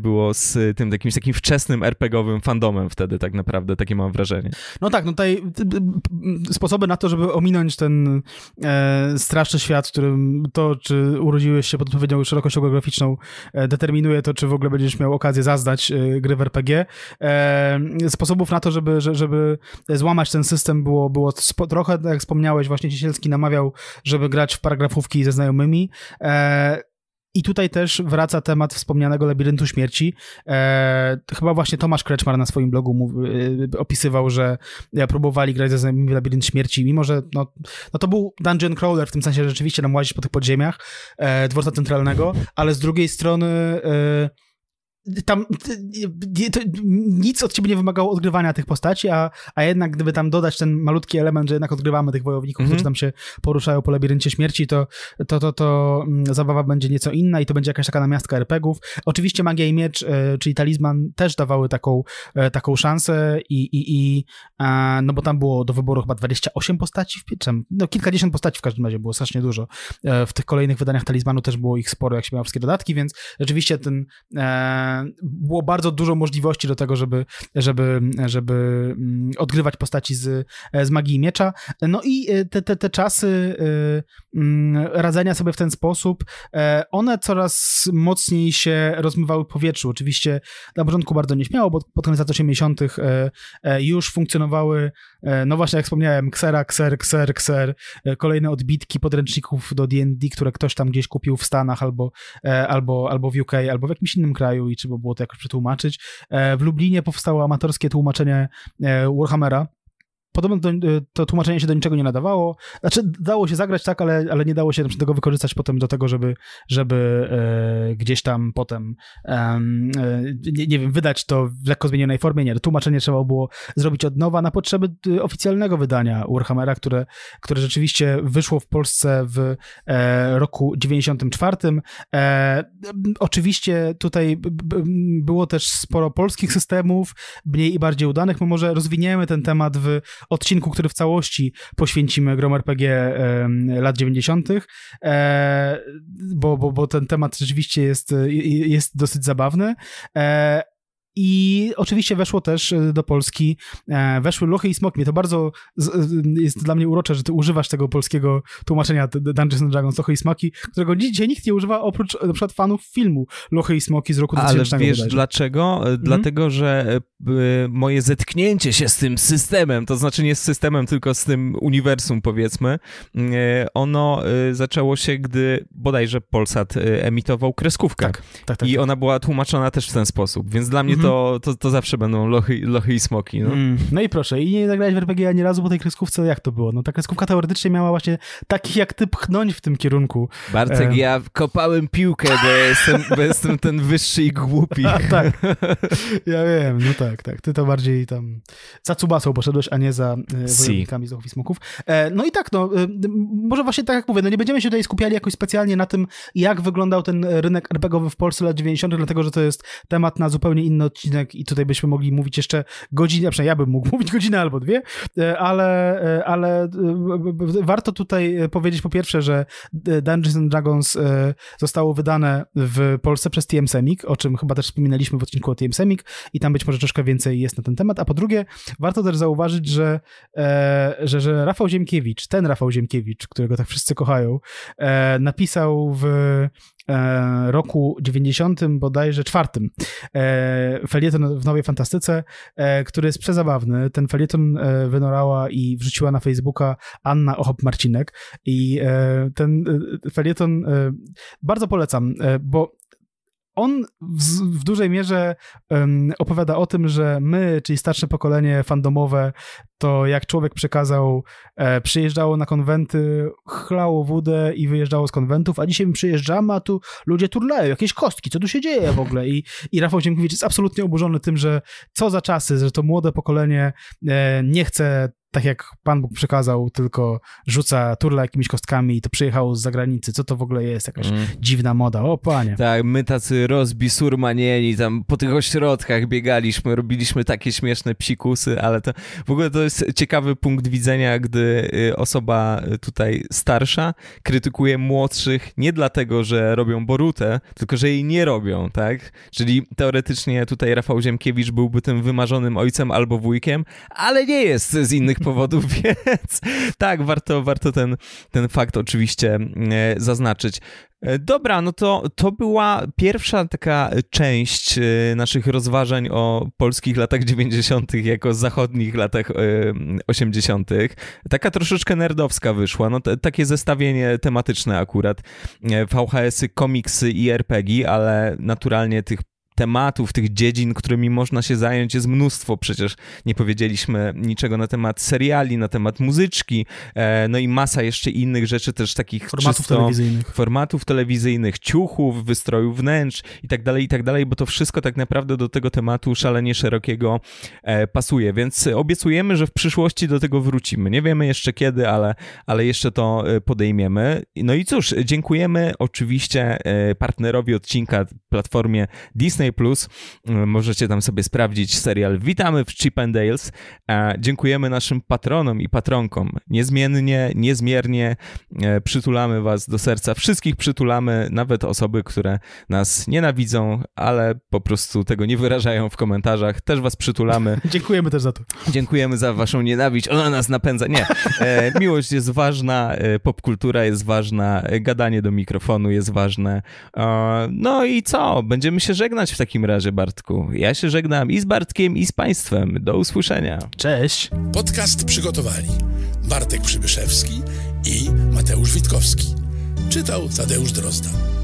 było z tym takim takim wczesnym RPGowym fandomem wtedy tak naprawdę, takie mam wrażenie. No tak, no tutaj y, y, y, sposoby na to, żeby ominąć ten straszny świat, w którym to, czy urodziłeś się pod odpowiedzią średnią szerokością geograficzną e, determinuje to, czy w ogóle będziesz miał okazję zazdać e, gry w RPG. E, sposobów na to, żeby, żeby złamać ten system było, było trochę, tak jak wspomniałeś, właśnie Ciesielski namawiał, żeby grać w paragrafówki ze znajomymi. I tutaj też wraca temat wspomnianego labiryntu śmierci. E, chyba właśnie Tomasz Kreczmar na swoim blogu mu, e, opisywał, że e, próbowali grać ze znajomymi w labirynt śmierci, mimo że no, no to był dungeon crawler, w tym sensie rzeczywiście nam łazić po tych podziemiach e, dworca centralnego, ale z drugiej strony e, tam to, nic od ciebie nie wymagało odgrywania tych postaci, a, a jednak gdyby tam dodać ten malutki element, że jednak odgrywamy tych wojowników, mm -hmm. którzy tam się poruszają po labiryncie śmierci, to, to, to, to mm, zabawa będzie nieco inna i to będzie jakaś taka namiastka RPGów. Oczywiście Magia i Miecz, e, czyli Talizman też dawały taką, e, taką szansę i, i, i no bo tam było do wyboru chyba 28 postaci, w no kilkadziesiąt postaci w każdym razie było strasznie dużo. E, w tych kolejnych wydaniach Talizmanu też było ich sporo, jak się miało wszystkie dodatki, więc rzeczywiście ten było bardzo dużo możliwości do tego, żeby, żeby, żeby mm, odgrywać postaci z, z magii miecza. No i e, te, te, te czasy e, mm, radzenia sobie w ten sposób, e, one coraz mocniej się rozmywały w powietrzu. Oczywiście na początku bardzo nieśmiało, bo pod koniec lat 80. już funkcjonowały, no właśnie jak wspomniałem, ksera, kser, kser, kser, kolejne odbitki podręczników do D&D, które ktoś tam gdzieś kupił w Stanach albo, albo, albo w UK, albo w jakimś innym kraju i trzeba było to jakoś przetłumaczyć. E, w Lublinie powstało amatorskie tłumaczenie e, Warhammera, podobno to, e, to, tłumaczenie się do niczego nie nadawało. Znaczy, dało się zagrać tak, ale, ale nie dało się tego wykorzystać potem do tego, żeby, żeby e, gdzieś tam potem, e, nie, nie, wiem, wydać to w lekko zmienionej formie. Nie, no, tłumaczenie trzeba było zrobić od nowa na potrzeby e, oficjalnego wydania Warhammera, które, które rzeczywiście wyszło w Polsce w e, roku 94. E, oczywiście tutaj b, b, było też sporo polskich systemów, mniej i bardziej udanych. My może rozwiniemy ten temat w odcinku, który w całości poświęcimy grom RPG lat 90., e, bo, bo, bo ten temat rzeczywiście jest, jest dosyć zabawny, e, i oczywiście weszło też e, do Polski, e, weszły Lochy i Mnie To bardzo e, jest dla mnie urocze, że ty używasz tego polskiego tłumaczenia Dungeons and Dragons, Lochy i Smoki, którego dzisiaj nikt nie używa oprócz na przykład fanów filmu Lochy i Smoki z roku 2000. Ale wiesz bodajże. dlaczego? Mhm. Dlatego, że moje zetknięcie się z tym systemem, to znaczy nie z systemem, tylko z tym uniwersum powiedzmy, ono zaczęło się, gdy bodajże Polsat emitował kreskówkę. Tak, tak, tak. I tak. ona była tłumaczona też w ten sposób, więc dla mnie mhm to, to, to zawsze będą lochy, lochy i smoki. No. Mm. no i proszę, i nie zagrałeś w RPG ani razu, bo tej kreskówce jak to było? No ta kreskówka teoretycznie miała właśnie takich jak ty pchnąć w tym kierunku. Bartek, e... ja kopałem piłkę, bo jestem, bo jestem ten wyższy i głupi. A, tak, ja wiem, no tak, tak. Ty to bardziej tam za cubasą poszedłeś, a nie za e, si. wojownikami z lochów i smoków. E, no i tak, no, e, może właśnie tak jak mówię, no nie będziemy się tutaj skupiali jakoś specjalnie na tym, jak wyglądał ten rynek RPGowy w Polsce lat 90., dlatego że to jest temat na zupełnie inny odcinek i tutaj byśmy mogli mówić jeszcze godzinę, przynajmniej ja bym mógł mówić godzinę albo dwie, e, ale, e, ale e, warto tutaj powiedzieć po pierwsze, że Dungeons and Dragons zostało wydane w Polsce przez TM Semik, o czym chyba też wspominaliśmy w odcinku o TM Semik i tam być może troszkę więcej jest na ten temat, a po drugie warto też zauważyć, że, że, że Rafał Ziemkiewicz, ten Rafał Ziemkiewicz, którego tak wszyscy kochają, napisał w E, roku 90 bodajże czwartym e, felieton w Nowej Fantastyce, e, który jest przezabawny. Ten felieton wynorała i wrzuciła na Facebooka Anna Ochop-Marcinek i ten felieton bardzo polecam, bo on w, w, dużej mierze um, opowiada o tym, że my, czyli starsze pokolenie fandomowe, to jak człowiek przekazał, e, przyjeżdżało na konwenty, chlało wódę i wyjeżdżało z konwentów, a dzisiaj my przyjeżdżamy, a tu ludzie turlają, jakieś kostki, co tu się dzieje w ogóle? I, i Rafał Ziemkiewicz jest absolutnie oburzony tym, że co za czasy, że to młode pokolenie e, nie chce tak jak Pan Bóg przekazał, tylko rzuca turla jakimiś kostkami i to przyjechał z zagranicy. Co to w ogóle jest? Jakaś mm. dziwna moda. O, panie. Tak, my tacy rozbisurmanieni tam po tych ośrodkach biegaliśmy, robiliśmy takie śmieszne psikusy, ale to w ogóle to jest ciekawy punkt widzenia, gdy y, osoba y, tutaj starsza krytykuje młodszych nie dlatego, że robią Borutę, tylko że jej nie robią, tak? Czyli teoretycznie tutaj Rafał Ziemkiewicz byłby tym wymarzonym ojcem albo wujkiem, ale nie jest z innych powodów, więc tak, warto, warto ten, ten fakt oczywiście y, zaznaczyć. E, dobra, no to to była pierwsza taka część e, naszych rozważań o polskich latach 90. jako zachodnich latach 80. E, taka troszeczkę nerdowska wyszła. No, t- takie zestawienie tematyczne akurat. VHS-y, komiksy i RPG, ale naturalnie tych tematów, tych dziedzin, którymi można się zająć, jest mnóstwo. Przecież nie powiedzieliśmy niczego na temat seriali, na temat muzyczki, e, no i masa jeszcze innych rzeczy, też takich formatów czysto, telewizyjnych. Formatów telewizyjnych, ciuchów, wystroju wnętrz i tak dalej, i tak dalej, bo to wszystko tak naprawdę do tego tematu szalenie szerokiego e, pasuje. Więc obiecujemy, że w przyszłości do tego wrócimy. Nie wiemy jeszcze kiedy, ale, ale jeszcze to e, podejmiemy. No i cóż, dziękujemy oczywiście partnerowi odcinka, platformie Disney. Disney+. Plus. Y, możecie tam sobie sprawdzić serial Witamy w Chip and Dales. E, dziękujemy naszym patronom i patronkom. Niezmiennie, niezmiernie e, przytulamy was do serca. Wszystkich przytulamy, nawet osoby, które nas nienawidzą, ale po prostu tego nie wyrażają w komentarzach. Też was przytulamy. Dziękujemy też za to. Dziękujemy za waszą nienawiść. Ona nas napędza. Nie. E, miłość jest ważna, popkultura jest ważna, gadanie do mikrofonu jest ważne. no i co? Będziemy się żegnać w takim razie, Bartku. Ja się żegnam i z Bartkiem, i z Państwem. Do usłyszenia. Cześć. Podcast przygotowali Bartek Przybyszewski i Mateusz Witkowski. Czytał Tadeusz Drozda.